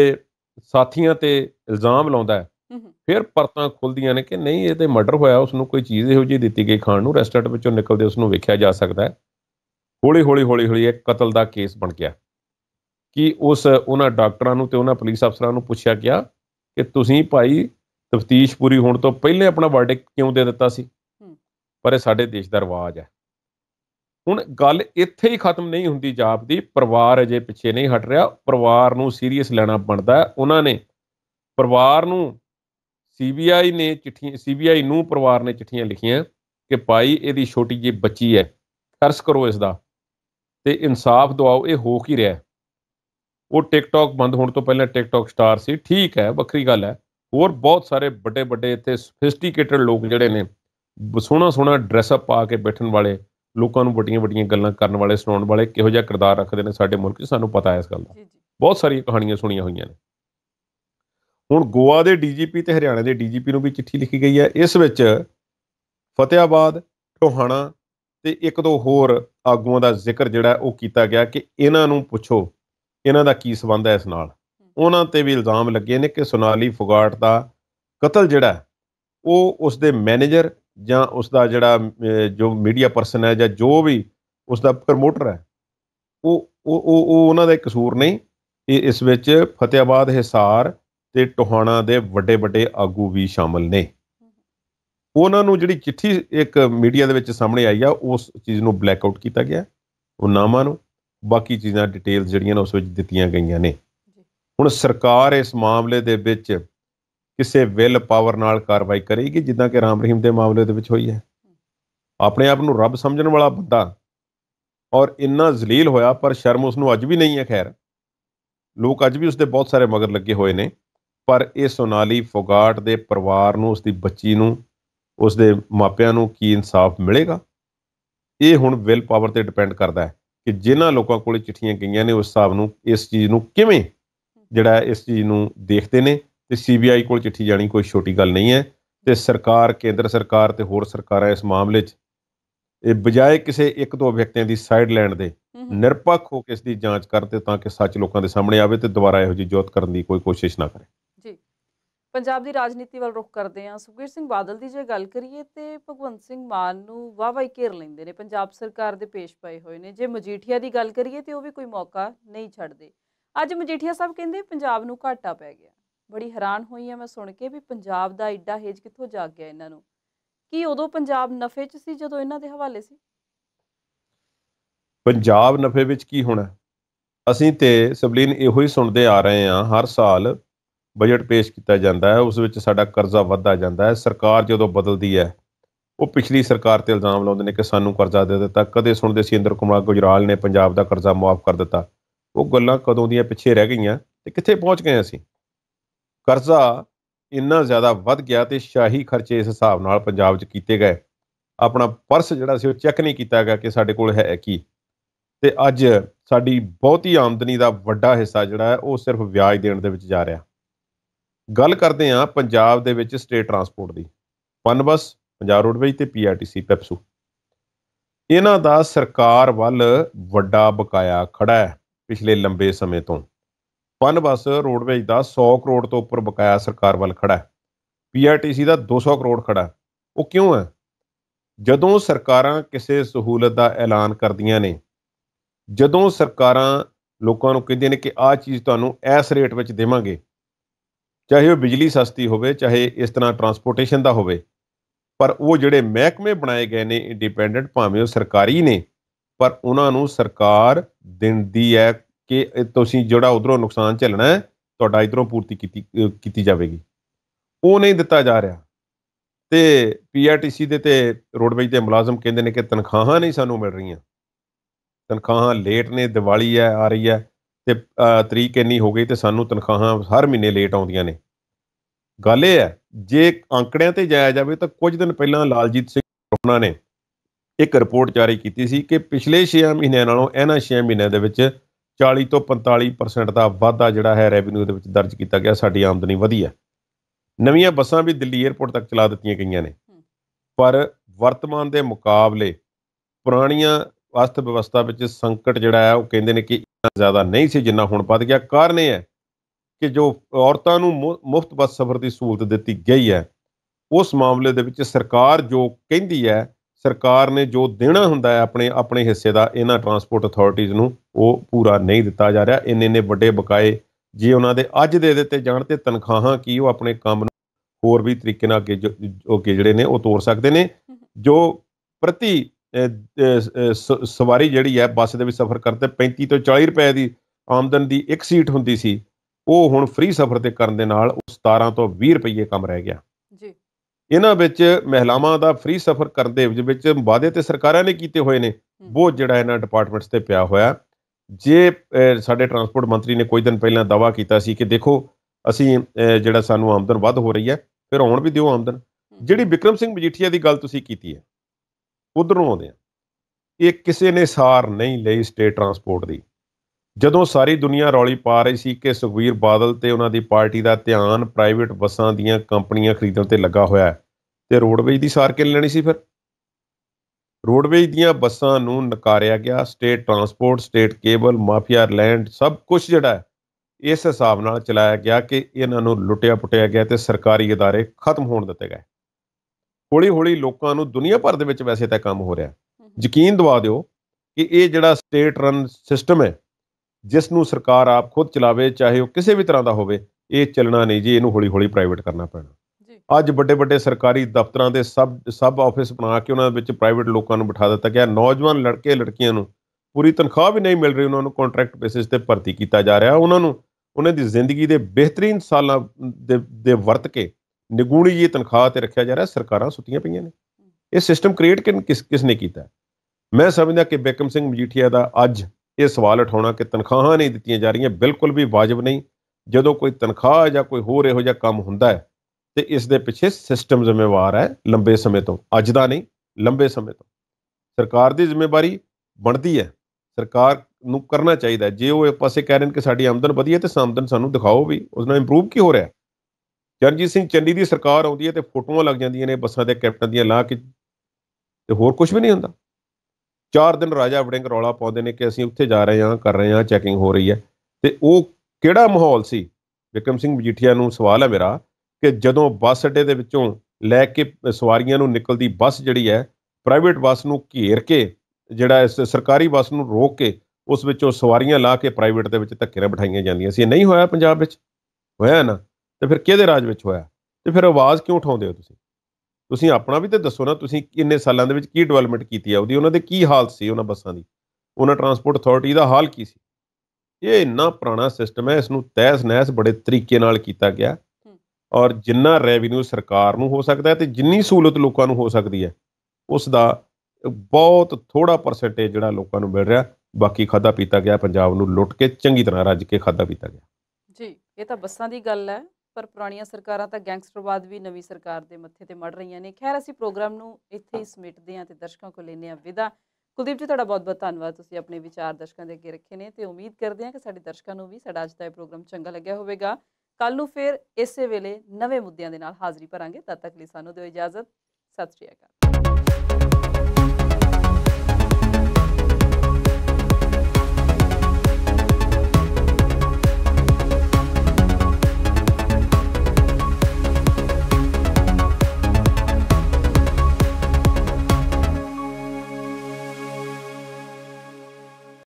ਸਾਥੀਆਂ ਤੇ ਇਲਜ਼ਾਮ ਲਾਉਂਦਾ ਹੈ ਫਿਰ ਪਰਤਾਂ ਖੁੱਲਦੀਆਂ ਨੇ ਕਿ ਨਹੀਂ ਇਹ ਤੇ ਮਰਡਰ ਹੋਇਆ ਉਸ ਨੂੰ ਕੋਈ ਚੀਜ਼ ਇਹੋ ਜਿਹੀ ਦਿੱਤੀ ਗਈ ਖਾਣ ਨੂੰ ਰੈਸਟੋਰੈਂਟ ਵਿੱਚੋਂ ਨਿਕਲਦੇ ਉਸ ਨੂੰ ਵੇਖਿਆ ਜਾ ਸਕਦਾ ਹੈ ਹੌਲੀ ਹੌਲੀ ਹੌਲੀ ਹੌਲੀ ਇੱਕ ਕਤਲ ਦਾ ਕੇਸ ਬਣ ਗਿਆ ਕਿ ਉਸ ਉਹਨਾਂ ਡਾਕਟਰਾਂ ਨੂੰ ਤੇ ਉਹਨਾਂ ਪੁਲਿਸ ਅਫਸਰਾਂ ਨੂੰ ਪੁੱਛਿਆ ਗਿਆ ਕਿ ਤੁਸੀਂ ਭਾਈ ਤਫਤੀਸ਼ ਪੂਰੀ ਹੋਣ ਤੋਂ ਪਹਿਲੇ ਆਪਣਾ ਵਰਡਿਕਟ ਕਿਉਂ ਦੇ ਦਿੱਤਾ ਸੀ ਪਰ ਇਹ ਸਾਡੇ ਦੇਸ਼ ਦਾ ਰਿਵਾਜ ਹੈ ਹੁਣ ਗੱਲ ਇੱਥੇ ਹੀ ਖਤਮ ਨਹੀਂ ਹੁੰਦੀ ਜਾਪ ਦੀ ਪਰਿਵਾਰ ਅਜੇ ਪਿੱਛੇ ਨਹੀਂ ਹਟ ਰਿਹਾ ਪਰਿਵਾਰ ਨੂੰ ਸੀਰੀਅਸ ਲੈਣਾ ਬਣਦਾ ਉਹਨਾਂ ਨੇ ਪਰਿਵਾਰ ਨੂੰ ਸੀਬੀਆਈ ਨੇ ਚਿੱਠੀਆਂ ਸੀਬੀਆਈ ਨੂੰ ਪਰਿਵਾਰ ਨੇ ਚਿੱਠੀਆਂ ਲਿਖੀਆਂ ਕਿ ਭਾਈ ਇਹਦੀ ਛੋਟੀ ਜੀ ਬੱਚੀ ਹੈ ਖਰਸ ਕਰੋ ਇਸ ਦਾ ਤੇ ਇਨਸਾਫ ਦਿਵਾਓ ਇਹ ਹੋ ਕੀ ਰਿਹਾ ਉਹ ਟਿਕਟੌਕ ਬੰਦ ਹੋਣ ਤੋਂ ਪਹਿਲਾਂ ਟਿਕਟੌਕ ਸਟਾਰ ਸੀ ਠੀਕ ਹੈ ਵੱਖਰੀ ਗੱਲ ਹੈ ਹੋਰ ਬਹੁਤ ਸਾਰੇ ਵੱਡੇ ਵੱਡੇ ਇੱਥੇ ਸਫਿਸਟੀਕੇਟਡ ਲੋਕ ਜਿਹੜੇ ਨੇ ਸੋਹਣਾ ਸੋਹਣਾ ਡਰੈਸ ਅਪ ਪਾ ਕੇ ਬੈਠਣ ਵਾਲੇ ਲੋਕਾਂ ਨੂੰ ਵੱਡੀਆਂ ਵੱਡੀਆਂ ਗੱਲਾਂ ਕਰਨ ਵਾਲੇ ਸੁਣਾਉਣ ਵਾਲੇ ਕਿਹੋ ਜਿਹਾ ਕਿਰਦਾਰ ਰੱਖਦੇ ਨੇ ਸਾਡੇ ਮੁਲਕ 'ਚ ਸਾਨੂੰ ਪਤਾ ਹੈ ਇਸ ਗੱਲ ਦਾ ਬਹੁਤ ਸਾਰੀਆਂ ਕਹਾਣੀਆਂ ਸੁਣੀਆਂ ਹੋਈਆਂ ਨੇ ਹੁਣ ਗੋਆ ਦੇ ਡੀਜੀਪੀ ਤੇ ਹਰਿਆਣਾ ਦੇ ਡੀਜੀਪੀ ਨੂੰ ਵੀ ਚਿੱਠੀ ਲਿਖੀ ਗਈ ਹੈ ਇਸ ਵਿੱਚ ਫਤਿਆਬਾਦ ਟੋਹਾਣਾ ਤੇ ਇੱਕ ਦੋ ਹੋਰ ਆਗੂਆਂ ਦਾ ਜ਼ਿਕਰ ਜਿਹੜਾ ਉਹ ਕੀਤਾ ਗਿਆ ਕਿ ਇਹਨਾਂ ਨੂੰ ਪੁੱਛੋ ਇਹਨਾਂ ਦਾ ਕੀ ਸਬੰਧ ਹੈ ਇਸ ਨਾਲ ਉਹਨਾਂ ਤੇ ਵੀ ਇਲਜ਼ਾਮ ਲੱਗੇ ਨੇ ਕਿ ਸੁਨਾਲੀ ਫੁਗਾਟ ਦਾ ਕਤਲ ਜਿਹੜਾ ਉਹ ਉਸ ਦੇ ਮੈਨੇਜਰ ਜਾਂ ਉਸ ਦਾ ਜਿਹੜਾ ਜੋ ਮੀਡੀਆ ਪਰਸਨ ਹੈ ਜਾਂ ਜੋ ਵੀ ਉਸ ਦਾ ਪ੍ਰਮੋਟਰ ਹੈ ਉਹ ਉਹ ਉਹ ਉਹਨਾਂ ਦਾ ਕਸੂਰ ਨਹੀਂ ਇਸ ਵਿੱਚ ਫਤਿਆਬਾਦ ਹਿਸਾਰ ਤੇ ਟੋਹਾਣਾ ਦੇ ਵੱਡੇ ਵੱਡੇ ਆਗੂ ਵੀ ਸ਼ਾਮਲ ਨੇ ਉਹਨਾਂ ਨੂੰ ਜਿਹੜੀ ਚਿੱਠੀ ਇੱਕ ਮੀਡੀਆ ਦੇ ਵਿੱਚ ਸਾਹਮਣੇ ਆਈ ਆ ਉਸ ਚੀਜ਼ ਨੂੰ ਬਲੈਕ ਆਊਟ ਕੀਤਾ ਗਿਆ ਉਹ ਨਾਮਾਂ ਨੂੰ ਬਾਕੀ ਚੀਜ਼ਾਂ ਡਿਟੇਲਸ ਜਿਹੜੀਆਂ ਨੇ ਉਸ ਵਿੱਚ ਦਿੱਤੀਆਂ ਗਈਆਂ ਨੇ ਹੁਣ ਸਰਕਾਰ ਇਸ ਮਾਮਲੇ ਦੇ ਵਿੱਚ ਕਿਸੇ ਵਿਲ ਪਾਵਰ ਨਾਲ ਕਾਰਵਾਈ ਕਰੇਗੀ ਜਿੱਦਾਂ ਕਿ ਰਾਮ ਰਹੀਮ ਦੇ ਮਾਮਲੇ ਦੇ ਵਿੱਚ ਹੋਈ ਹੈ ਆਪਣੇ ਆਪ ਨੂੰ ਰੱਬ ਸਮਝਣ ਵਾਲਾ ਬੰਦਾ ਔਰ ਇੰਨਾ ਜ਼ਲੀਲ ਹੋਇਆ ਪਰ ਸ਼ਰਮ ਉਸ ਨੂੰ ਅੱਜ ਵੀ ਨਹੀਂ ਹੈ ਖੈਰ ਲੋਕ ਅੱਜ ਵੀ ਉਸ ਦੇ ਬਹੁਤ ਸਾਰੇ ਮਗਰ ਲੱਗੇ ਹੋਏ ਨੇ ਪਰ ਇਹ ਸੋਨਾਲੀ ਫੋਗਾਟ ਦੇ ਪਰਿਵਾਰ ਨੂੰ ਉਸ ਦੀ ਬੱਚੀ ਨੂੰ ਉਸ ਦੇ ਮਾਪਿਆਂ ਨੂੰ ਕੀ ਇਨਸਾਫ ਮਿਲੇਗਾ ਇਹ ਹੁਣ ਵਿਲ ਪਾਵਰ ਤੇ ਡਿਪੈਂਡ ਕਰਦਾ ਹੈ ਕਿ ਜਿਨ੍ਹਾਂ ਲੋਕਾਂ ਕੋਲੇ ਚਿੱਠੀਆਂ ਗਈਆਂ ਨੇ ਉਸ ਹਿਸਾਬ ਨੂੰ ਇਸ ਚੀਜ਼ ਨੂੰ ਕਿਵੇਂ ਜਿਹੜਾ ਇਸ ਚੀਜ਼ ਨੂੰ ਦੇਖਦੇ ਨੇ ਤੇ ਸੀਬੀਆਈ ਕੋਲ ਚਿੱਠੀ ਜਾਣੀ ਕੋਈ ਛੋਟੀ ਗੱਲ ਨਹੀਂ ਹੈ ਤੇ ਸਰਕਾਰ ਕੇਂਦਰ ਸਰਕਾਰ ਤੇ ਹੋਰ ਸਰਕਾਰਾਂ ਇਸ ਮਾਮਲੇ 'ਚ ਇਹ ਬਜਾਏ ਕਿਸੇ ਇੱਕ ਦੋ ਵਿਅਕਤੀਆਂ ਦੀ ਸਾਈਡ ਲੈਣ ਦੇ ਨਿਰਪੱਖ ਹੋ ਕੇ ਇਸ ਦੀ ਜਾਂਚ ਕਰਦੇ ਤਾਂ ਕਿ ਸੱਚ ਲੋਕਾਂ ਦੇ ਸਾਹਮਣੇ ਆਵੇ ਤੇ ਦੁਬਾਰਾ ਇਹੋ ਜਿਹੀ ਜੋਤ ਕਰਨ ਦੀ ਕੋਈ ਕੋਸ਼ਿਸ਼ ਨਾ ਕਰੇ ਪੰਜਾਬ ਦੀ ਰਾਜਨੀਤੀ ਵੱਲ ਰੁਖ ਕਰਦੇ ਹਾਂ ਸੁਖਵੀਰ ਸਿੰਘ ਬਾਦਲ ਦੀ ਜੇ ਗੱਲ ਕਰੀਏ ਤੇ ਭਗਵੰਤ ਸਿੰਘ ਮਾਨ ਨੂੰ ਵਾਵਾ ਹੀ ਘੇਰ ਲੈਂਦੇ ਨੇ ਪੰਜਾਬ ਸਰਕਾਰ ਦੇ ਪੇਸ਼ ਪਏ ਹੋਏ ਨੇ ਜੇ ਮਜੀਠੀਆ ਦੀ ਗੱਲ ਕਰੀਏ ਤੇ ਉਹ ਵੀ ਕੋਈ ਮੌਕਾ ਨਹੀਂ ਛੱਡਦੇ ਅੱਜ ਮਜੀਠੀਆ ਸਾਹਿਬ ਕਹਿੰਦੇ ਪੰਜਾਬ ਨੂੰ ਘਾਟਾ ਪੈ ਗਿਆ ਬੜੀ ਹੈਰਾਨ ਹੋਈ ਆ ਮੈਂ ਸੁਣ ਕੇ ਵੀ ਪੰਜਾਬ ਦਾ ਐਡਾ ਹੇਜ ਕਿੱਥੋਂ ਜਾਗ ਗਿਆ ਇਹਨਾਂ ਨੂੰ ਕੀ ਉਦੋਂ ਪੰਜਾਬ ਨਫੇ 'ਚ ਸੀ ਜਦੋਂ ਇਹਨਾਂ ਦੇ ਹਵਾਲੇ ਸੀ ਪੰਜਾਬ ਨਫੇ ਵਿੱਚ ਕੀ ਹੋਣਾ ਅਸੀਂ ਤੇ ਸਬਲੀਨ ਇਹੋ ਹੀ ਸੁਣਦੇ ਆ ਰਹੇ ਆ ਹਰ ਸਾਲ ਬਜਟ ਪੇਸ਼ ਕੀਤਾ ਜਾਂਦਾ ਹੈ ਉਸ ਵਿੱਚ ਸਾਡਾ ਕਰਜ਼ਾ ਵੱਧਾ ਜਾਂਦਾ ਹੈ ਸਰਕਾਰ ਜਦੋਂ ਬਦਲਦੀ ਹੈ ਉਹ ਪਿਛਲੀ ਸਰਕਾਰ ਤੇ ਇਲਜ਼ਾਮ ਲਾਉਂਦੇ ਨੇ ਕਿ ਸਾਨੂੰ ਕਰਜ਼ਾ ਦੇ ਦਿੱਤਾ ਕਦੇ ਸੁਣਦੇ ਸੀ ਇੰਦਰ ਕੁਮਾਰ ਗੁਜਰਾਲ ਨੇ ਪੰਜਾਬ ਦਾ ਕਰਜ਼ਾ ਮਾਫ ਕਰ ਦਿੱਤਾ ਉਹ ਗੱਲਾਂ ਕਦੋਂ ਦੀਆਂ ਪਿੱਛੇ ਰਹਿ ਗਈਆਂ ਤੇ ਕਿੱਥੇ ਪਹੁੰਚ ਗਏ ਅਸੀਂ ਕਰਜ਼ਾ ਇੰਨਾ ਜ਼ਿਆਦਾ ਵੱਧ ਗਿਆ ਤੇ ਸ਼ਾਹੀ ਖਰਚੇ ਇਸ ਹਿਸਾਬ ਨਾਲ ਪੰਜਾਬ 'ਚ ਕੀਤੇ ਗਏ ਆਪਣਾ ਪਰਸ ਜਿਹੜਾ ਸੀ ਉਹ ਚੈੱਕ ਨਹੀਂ ਕੀਤਾ ਗਿਆ ਕਿ ਸਾਡੇ ਕੋਲ ਹੈ ਕੀ ਤੇ ਅੱਜ ਸਾਡੀ ਬਹੁਤੀ ਆਮਦਨੀ ਦਾ ਵੱਡਾ ਹਿੱਸਾ ਜਿਹੜਾ ਹੈ ਉਹ ਸਿਰਫ ਵਿਆਜ ਦੇਣ ਦੇ ਵਿੱਚ ਜਾ ਰਿਹਾ ਗੱਲ ਕਰਦੇ ਆ ਪੰਜਾਬ ਦੇ ਵਿੱਚ ਸਟੇਟ ਟਰਾਂਸਪੋਰਟ ਦੀ ਪਨ ਬੱਸ ਪੰਜਾਬ ਰੋਡਵੇਜ ਤੇ ਪੀਆਰਟੀਸੀ ਪੈਪਸੂ ਇਹਨਾਂ ਦਾ ਸਰਕਾਰ ਵੱਲ ਵੱਡਾ ਬਕਾਇਆ ਖੜਾ ਹੈ ਪਿਛਲੇ ਲੰਬੇ ਸਮੇਂ ਤੋਂ ਪਨ ਬੱਸ ਰੋਡਵੇਜ ਦਾ 100 ਕਰੋੜ ਤੋਂ ਉੱਪਰ ਬਕਾਇਆ ਸਰਕਾਰ ਵੱਲ ਖੜਾ ਹੈ ਪੀਆਰਟੀਸੀ ਦਾ 200 ਕਰੋੜ ਖੜਾ ਉਹ ਕਿਉਂ ਹੈ ਜਦੋਂ ਸਰਕਾਰਾਂ ਕਿਸੇ ਸਹੂਲਤ ਦਾ ਐਲਾਨ ਕਰਦੀਆਂ ਨੇ ਜਦੋਂ ਸਰਕਾਰਾਂ ਲੋਕਾਂ ਨੂੰ ਕਹਿੰਦੀਆਂ ਨੇ ਕਿ ਆਹ ਚੀਜ਼ ਤੁਹਾਨੂੰ ਇਸ ਰੇਟ ਵਿੱਚ ਦੇਵਾਂਗੇ ਚਾਹੇ ਉਹ ਬਿਜਲੀ ਸਸਤੀ ਹੋਵੇ ਚਾਹੇ ਇਸ ਤਰ੍ਹਾਂ ਟਰਾਂਸਪੋਰਟੇਸ਼ਨ ਦਾ ਹੋਵੇ ਪਰ ਉਹ ਜਿਹੜੇ ਮਹਿਕਮੇ ਬਣਾਏ ਗਏ ਨੇ ਇੰਡੀਪੈਂਡੈਂਟ ਭਾਵੇਂ ਉਹ ਸਰਕਾਰੀ ਨੇ ਪਰ ਉਹਨਾਂ ਨੂੰ ਸਰਕਾਰ ਦਿੰਦੀ ਹੈ ਕਿ ਤੁਸੀਂ ਜਿਹੜਾ ਉਧਰੋਂ ਨੁਕਸਾਨ ਝੱਲਣਾ ਹੈ ਤੁਹਾਡਾ ਇਧਰੋਂ ਪੂਰਤੀ ਕੀਤੀ ਕੀਤੀ ਜਾਵੇਗੀ ਉਹ ਨਹੀਂ ਦਿੱਤਾ ਜਾ ਰਿਹਾ ਤੇ ਪੀਆਰਟੀਸੀ ਦੇ ਤੇ ਰੋਡਵੇਜ ਦੇ ਮੁਲਾਜ਼ਮ ਕਹਿੰਦੇ ਨੇ ਕਿ ਤਨਖਾਹਾਂ ਨਹੀਂ ਸਾਨੂੰ ਮਿਲ ਰਹੀਆਂ ਤਨਖਾਹਾਂ ਲੇਟ ਨੇ ਦੀਵਾਲੀ ਹੈ ਆ ਰਹੀ ਹੈ ਤੇ ਤਰੀਕ ਇੰਨੀ ਹੋ ਗਈ ਤੇ ਸਾਨੂੰ ਤਨਖਾਹਾਂ ਹਰ ਮਹੀਨੇ ਲੇਟ ਆਉਂਦੀਆਂ ਨੇ ਗੱਲ ਇਹ ਹੈ ਜੇ ਅੰਕੜਿਆਂ ਤੇ ਜਾਇਆ ਜਾਵੇ ਤਾਂ ਕੁਝ ਦਿਨ ਪਹਿਲਾਂ ਲਾਲਜੀਤ ਸਿੰਘ ਉਹਨਾਂ ਨੇ ਇੱਕ ਰਿਪੋਰਟ ਜਾਰੀ ਕੀਤੀ ਸੀ ਕਿ ਪਿਛਲੇ 6 ਮਹੀਨਿਆਂ ਨਾਲੋਂ ਇਹਨਾਂ 6 ਮਹੀਨਿਆਂ ਦੇ ਵਿੱਚ 40 ਤੋਂ 45% ਦਾ ਵਾਧਾ ਜਿਹੜਾ ਹੈ ਰੈਵਨਿਊ ਦੇ ਵਿੱਚ ਦਰਜ ਕੀਤਾ ਗਿਆ ਸਾਡੀ ਆਮਦਨੀ ਵਧੀ ਹੈ ਨਵੀਆਂ ਬੱਸਾਂ ਵੀ ਦਿੱਲੀ 에ਅਰਪੋਰਟ ਤੱਕ ਚਲਾ ਦਿੱਤੀਆਂ ਗਈਆਂ ਨੇ ਪਰ ਵਰਤਮਾਨ ਦੇ ਮੁਕਾਬਲੇ ਪੁਰਾਣੀਆਂ ਅਸਤ ਵਿਵਸਥਾ ਵਿੱਚ ਸੰਕਟ ਜਿਹੜਾ ਹੈ ਉਹ ਕਹਿੰਦੇ ਨੇ ਕਿ ਜ਼ਿਆਦਾ ਨਹੀਂ ਸੀ ਜਿੰਨਾ ਹੁਣ ਵੱਧ ਗਿਆ ਕਾਰਨ ਇਹ ਹੈ ਕਿ ਜੋ ਔਰਤਾਂ ਨੂੰ ਮੁਫਤ ਬੱਸ ਸਫ਼ਰ ਦੀ ਸਹੂਲਤ ਦਿੱਤੀ ਗਈ ਹੈ ਉਸ ਮਾਮਲੇ ਦੇ ਵਿੱਚ ਸਰਕਾਰ ਜੋ ਕਹਿੰਦੀ ਹੈ ਸਰਕਾਰ ਨੇ ਜੋ ਦੇਣਾ ਹੁੰਦਾ ਹੈ ਆਪਣੇ ਆਪਣੇ ਹਿੱਸੇ ਦਾ ਇਹਨਾਂ ਟਰਾਂਸਪੋਰਟ ਅਥਾਰਟੀਆਂ ਨੂੰ ਉਹ ਪੂਰਾ ਨਹੀਂ ਦਿੱਤਾ ਜਾ ਰਿਹਾ ਇੰਨੇ ਨੇ ਵੱਡੇ ਬਕਾਏ ਜੇ ਉਹਨਾਂ ਦੇ ਅੱਜ ਦੇ ਦਿੱਤੇ ਜਾਣ ਤੇ ਤਨਖਾਹਾਂ ਕੀ ਉਹ ਆਪਣੇ ਕੰਮ ਨੂੰ ਹੋਰ ਵੀ ਤਰੀਕੇ ਨਾਲ ਅੱਗੇ ਜਿਹੜੇ ਨੇ ਉਹ ਤੋਰ ਸਕਦੇ ਨੇ ਜੋ ਪ੍ਰਤੀ ਸਵਾਰੀ ਜਿਹੜੀ ਹੈ ਬੱਸ ਦੇ ਵਿੱਚ ਸਫ਼ਰ ਕਰਦੇ 35 ਤੋਂ 40 ਰੁਪਏ ਦੀ ਆਮਦਨ ਦੀ ਇੱਕ ਸੀਟ ਹੁੰਦੀ ਸੀ ਉਹ ਹੁਣ ਫ੍ਰੀ ਸਫ਼ਰ ਤੇ ਕਰਨ ਦੇ ਨਾਲ ਉਹ 17 ਤੋਂ 20 ਰੁਪਏ ਕਮ ਰਹਿ ਗਿਆ ਜੀ ਇਹਨਾਂ ਵਿੱਚ ਮਹਿਲਾਵਾਂ ਦਾ ਫ੍ਰੀ ਸਫ਼ਰ ਕਰਨ ਦੇ ਵਿੱਚ ਵਾਅਦੇ ਤੇ ਸਰਕਾਰਾਂ ਨੇ ਕੀਤੇ ਹੋਏ ਨੇ ਬਹੁਤ ਜਿਹੜਾ ਇਹਨਾਂ ਡਿਪਾਰਟਮੈਂਟਸ ਤੇ ਪਿਆ ਹੋਇਆ ਜੇ ਸਾਡੇ ਟਰਾਂਸਪੋਰਟ ਮੰਤਰੀ ਨੇ ਕੁਝ ਦਿਨ ਪਹਿਲਾਂ ਦਾਵਾ ਕੀਤਾ ਸੀ ਕਿ ਦੇਖੋ ਅਸੀਂ ਜਿਹੜਾ ਸਾਨੂੰ ਆਮਦਨ ਵੱਧ ਹੋ ਰਹੀ ਹੈ ਫਿਰ ਹੁਣ ਵੀ ਦਿਓ ਆਮਦਨ ਜਿਹੜੀ ਵਿਕਰਮ ਸਿੰਘ ਮਜੀਠੀਆ ਦੀ ਗੱਲ ਤੁਸੀਂ ਕੀਤੀ ਹੈ ਉਧਰੋਂ ਆਉਂਦੇ ਆ ਇਹ ਕਿਸੇ ਨੇ ਸਾਰ ਨਹੀਂ ਲਈ ਸਟੇਟ ਟਰਾਂਸਪੋਰਟ ਦੀ ਜਦੋਂ ਸਾਰੀ ਦੁਨੀਆ ਰੌਲੀ ਪਾ ਰਹੀ ਸੀ ਕਿ ਸੁਖਵੀਰ ਬਾਦਲ ਤੇ ਉਹਨਾਂ ਦੀ ਪਾਰਟੀ ਦਾ ਧਿਆਨ ਪ੍ਰਾਈਵੇਟ ਬੱਸਾਂ ਦੀਆਂ ਕੰਪਨੀਆਂ ਖਰੀਦਣ ਤੇ ਲੱਗਾ ਹੋਇਆ ਹੈ ਤੇ ਰੋਡਵੇਜ ਦੀ ਸਾਰ ਕਿਲ ਲੈਣੀ ਸੀ ਫਿਰ ਰੋਡਵੇਜ ਦੀਆਂ ਬੱਸਾਂ ਨੂੰ ਨਕਾਰਿਆ ਗਿਆ state transport state cable mafia land ਸਭ ਕੁਝ ਜਿਹੜਾ ਇਸ ਹਿਸਾਬ ਨਾਲ ਚਲਾਇਆ ਗਿਆ ਕਿ ਇਹਨਾਂ ਨੂੰ ਲੁੱਟਿਆ ਪੁੱਟਿਆ ਗਿਆ ਤੇ ਸਰਕਾਰੀ ادارے ਖਤਮ ਹੋਣ ਦਿੱਤੇ ਗਏ ਹੌਲੀ ਹੌਲੀ ਲੋਕਾਂ ਨੂੰ ਦੁਨੀਆ ਭਰ ਦੇ ਵਿੱਚ ਵੈਸੇ ਤਾਂ ਕੰਮ ਹੋ ਰਿਹਾ ਯਕੀਨ ਦਿਵਾ ਦਿਓ ਕਿ ਇਹ ਜਿਹੜਾ ਸਟੇਟ ਰਨ ਸਿਸਟਮ ਹੈ ਜਿਸ ਨੂੰ ਸਰਕਾਰ ਆਪ ਖੁਦ ਚਲਾਵੇ ਚਾਹੇ ਉਹ ਕਿਸੇ ਵੀ ਤਰ੍ਹਾਂ ਦਾ ਹੋਵੇ ਇਹ ਚੱਲਣਾ ਨਹੀਂ ਜੀ ਇਹਨੂੰ ਹੌਲੀ ਹੌਲੀ ਪ੍ਰਾਈਵੇਟ ਕਰਨਾ ਪੈਣਾ ਅੱਜ ਵੱਡੇ ਵੱਡੇ ਸਰਕਾਰੀ ਦਫ਼ਤਰਾਂ ਦੇ ਸਬ ਸਬ ਆਫਿਸ ਬਣਾ ਕੇ ਉਹਨਾਂ ਦੇ ਵਿੱਚ ਪ੍ਰਾਈਵੇਟ ਲੋਕਾਂ ਨੂੰ ਬਿਠਾ ਦਿੱਤਾ ਗਿਆ ਨੌਜਵਾਨ ਲੜਕੇ ਲੜਕੀਆਂ ਨੂੰ ਪੂਰੀ ਤਨਖਾਹ ਵੀ ਨਹੀਂ ਮਿਲ ਰਹੀ ਉਹਨਾਂ ਨੂੰ ਕੰਟਰੈਕਟ ਬੇਸਿਸ ਤੇ ਭਰਤੀ ਕੀਤਾ ਜਾ ਰਿਹਾ ਉਹਨਾਂ ਨੂੰ ਉਹਨਾਂ ਦੀ ਜ਼ਿੰਦਗੀ ਦੇ ਬਿਹਤਰੀਨ ਸਾਲਾਂ ਦੇ ਵਰਤ ਕੇ ਨਿਗੂਣੀ ਜੀ ਤਨਖਾਹ ਤੇ ਰੱਖਿਆ ਜਾ ਰਿਹਾ ਸਰਕਾਰਾਂ ਸੁੱਤੀਆਂ ਪਈਆਂ ਨੇ ਇਹ ਸਿਸਟਮ ਕ੍ਰੀਏਟ ਕਿਸ ਕਿਸ ਨੇ ਕੀਤਾ ਮੈਂ ਸਮਝਦਾ ਕਿ ਬੇਕਮ ਸਿੰਘ ਮਜੀਠੀਆ ਦਾ ਅੱਜ ਇਹ ਸਵਾਲ ਉਠਾਉਣਾ ਕਿ ਤਨਖਾਹਾਂ ਨਹੀਂ ਦਿੱਤੀਆਂ ਜਾ ਰਹੀਆਂ ਬਿਲਕੁਲ ਵੀ ਵਾਜਬ ਨਹੀਂ ਜਦੋਂ ਕੋਈ ਤਨਖਾਹ ਜਾਂ ਕੋਈ ਹੋਰ ਇਹੋ ਜਿਹਾ ਕੰਮ ਹੁੰਦਾ ਹੈ ਤੇ ਇਸ ਦੇ ਪਿੱਛੇ ਸਿਸਟਮ ਜ਼ਿੰਮੇਵਾਰ ਹੈ ਲੰਬੇ ਸਮੇਂ ਤੋਂ ਅੱਜ ਦਾ ਨਹੀਂ ਲੰਬੇ ਸਮੇਂ ਤੋਂ ਸਰਕਾਰ ਦੀ ਜ਼ਿੰਮੇਵਾਰੀ ਬਣਦੀ ਹੈ ਸਰਕਾਰ ਨੂੰ ਕਰਨਾ ਚਾਹੀਦਾ ਜੇ ਉਹ ਇੱਕ ਪਾਸੇ ਕਹਿ ਰਹੇ ਨੇ ਕਿ ਸਾਡੀ ਆਮਦਨ ਵਧੀ ਹੈ ਤੇ ਸਾਮਦਨ ਸਾਨੂੰ ਦਿਖਾਓ ਵੀ ਉਸ ਨਾਲ ਇੰਪਰੂਵ ਕੀ ਹੋ ਰਿਹਾ ਚਰਨਜੀਤ ਸਿੰਘ ਚੰਨੀ ਦੀ ਸਰਕਾਰ ਆਉਂਦੀ ਹੈ ਤੇ ਫੋਟੋਆਂ ਲੱਗ ਜਾਂਦੀਆਂ ਨੇ ਬੱਸਾਂ ਦੇ ਕੈਪਟਨ ਦੀਆਂ ਲਾ ਕੇ ਤੇ ਹੋਰ ਕੁਝ ਵੀ ਨਹੀਂ ਹੁੰਦਾ ਚਾਰ ਦਿਨ ਰਾਜਾ ਵੜਿੰਗ ਰੌਲਾ ਪਾਉਂਦੇ ਨੇ ਕਿ ਅਸੀਂ ਉੱਥੇ ਜਾ ਰਹੇ ਹਾਂ ਕਰ ਰਹੇ ਹਾਂ ਚੈਕਿੰਗ ਹੋ ਰਹੀ ਹੈ ਤੇ ਉਹ ਕਿਹੜਾ ਮਾਹੌਲ ਸੀ ਵਿਕਰਮ ਸਿੰਘ ਮਜੀਠੀਆ ਨੂੰ ਸਵਾਲ ਹੈ ਮੇਰਾ ਕਿ ਜਦੋਂ ਬੱਸ ਅੱਡੇ ਦੇ ਵਿੱਚੋਂ ਲੈ ਕੇ ਸਵਾਰੀਆਂ ਨੂੰ ਨਿਕਲਦੀ ਬੱਸ ਜਿਹੜੀ ਹੈ ਪ੍ਰਾਈਵੇਟ ਬੱਸ ਨੂੰ ਘੇਰ ਕੇ ਜਿਹੜਾ ਇਸ ਸਰਕਾਰੀ ਬੱਸ ਨੂੰ ਰੋਕ ਕੇ ਉਸ ਵਿੱਚੋਂ ਸਵਾਰੀਆਂ ਲਾ ਕੇ ਪ੍ਰਾਈਵੇਟ ਦੇ ਵਿੱਚ ਧੱਕੇ ਨਾਲ ਬਿਠਾਈਆਂ ਜਾਂਦੀਆਂ ਸੀ ਇਹ ਨਹੀਂ ਹੋਇਆ ਪੰਜਾਬ ਵਿੱਚ ਹੋਇਆ ਨਾ ਤੇ ਫਿਰ ਕਿਹਦੇ ਰਾਜ ਵਿੱਚ ਹੋਇਆ ਤੇ ਫਿਰ ਆਵਾਜ਼ ਕਿਉਂ ਉਠਾਉਂਦੇ ਹੋ ਤੁਸੀਂ ਤੁਸੀਂ ਆਪਣਾ ਵੀ ਤੇ ਦੱਸੋ ਨਾ ਤੁਸੀਂ ਕਿੰਨੇ ਸਾਲਾਂ ਦੇ ਵਿੱਚ ਕੀ ਡਿਵੈਲਪਮੈਂਟ ਕੀਤੀ ਆ ਉਹਦੀ ਉਹਨਾਂ ਦੇ ਕੀ ਹਾਲਤ ਸੀ ਉਹਨਾਂ ਬੱਸਾਂ ਦੀ ਉਹਨਾਂ ਟਰਾਂਸਪੋਰਟ ਅਥਾਰਟੀ ਦਾ ਹਾਲ ਕੀ ਸੀ ਇਹ ਇੰਨਾ ਪੁਰਾਣਾ ਸਿਸਟਮ ਹੈ ਇਸ ਨੂੰ ਤੈਸ ਨਹਿਸ ਬੜੇ ਤਰੀਕੇ ਨਾਲ ਕੀਤਾ ਗਿਆ ਔਰ ਜਿੰਨਾ ਰੈਵਨਿਊ ਸਰਕਾਰ ਨੂੰ ਹੋ ਸਕਦਾ ਹੈ ਤੇ ਜਿੰਨੀ ਸਹੂਲਤ ਲੋਕਾਂ ਨੂੰ ਹੋ ਸਕਦੀ ਹੈ ਉਸ ਦਾ ਬਹੁਤ ਥੋੜਾ ਪਰਸੈਂਟੇਜ ਜਿਹੜਾ ਲੋਕਾਂ ਨੂੰ ਮਿਲ ਰਿਹਾ ਬਾਕੀ ਖਾਦਾ ਪੀਤਾ ਗਿਆ ਪੰਜਾਬ ਨੂੰ ਲੁੱਟ ਕੇ ਚੰਗੀ ਤਰ੍ਹਾਂ ਰੱਜ ਕੇ ਖਾਦਾ ਪੀਤਾ ਗਿਆ ਜੀ ਇਹ ਤਾਂ ਬੱਸਾਂ ਦੀ ਗੱਲ ਹੈ ਪਰ ਪੁਰਾਣੀਆਂ ਸਰਕਾਰਾਂ ਤਾਂ ਗੈਂਗਸਟਰਵਾਦ ਵੀ ਨਵੀਂ ਸਰਕਾਰ ਦੇ ਮੱਥੇ ਤੇ ਮੜ ਰਹੀਆਂ ਨੇ ਖੈਰ ਅਸੀਂ ਪ੍ਰੋਗਰਾਮ ਨੂੰ ਇੱਥੇ ਹੀ ਸਮੇਟਦੇ ਹਾਂ ਤੇ ਦਰਸ਼ਕਾਂ ਕੋ ਲੈਨੇ ਆ ਵਿਦਾ ਕੁਲਦੀਪ ਜੀ ਤੁਹਾਡਾ ਬਹੁਤ-ਬਹੁਤ ਧੰਨਵਾਦ ਤੁਸੀਂ ਆਪਣੇ ਵਿਚਾਰ ਦਰਸ਼ਕਾਂ ਦੇ ਅੱਗੇ ਰੱਖੇ ਨੇ ਤੇ ਉਮੀਦ ਕਰਦੇ ਹਾਂ ਕਿ ਸਾਡੇ ਦਰਸ਼ਕਾਂ ਨੂੰ ਵੀ ਸਾਡਾ ਅੱਜ ਦਾ ਇਹ ਪ੍ਰੋਗਰਾਮ ਚੰਗਾ ਲੱਗਿਆ ਹੋਵੇਗਾ ਕੱਲ ਨੂੰ ਫੇਰ ਇਸੇ ਵੇਲੇ ਨਵੇਂ ਮੁੱਦਿਆਂ ਦੇ ਨਾਲ ਹਾਜ਼ਰੀ ਭਰਾਂਗੇ ਤਦ ਤੱਕ ਲਈ ਸਾਨੂੰ ਦਿਓ ਇਜਾਜ਼ਤ ਸਤਿ ਸ਼੍ਰੀ ਅਕਾਲ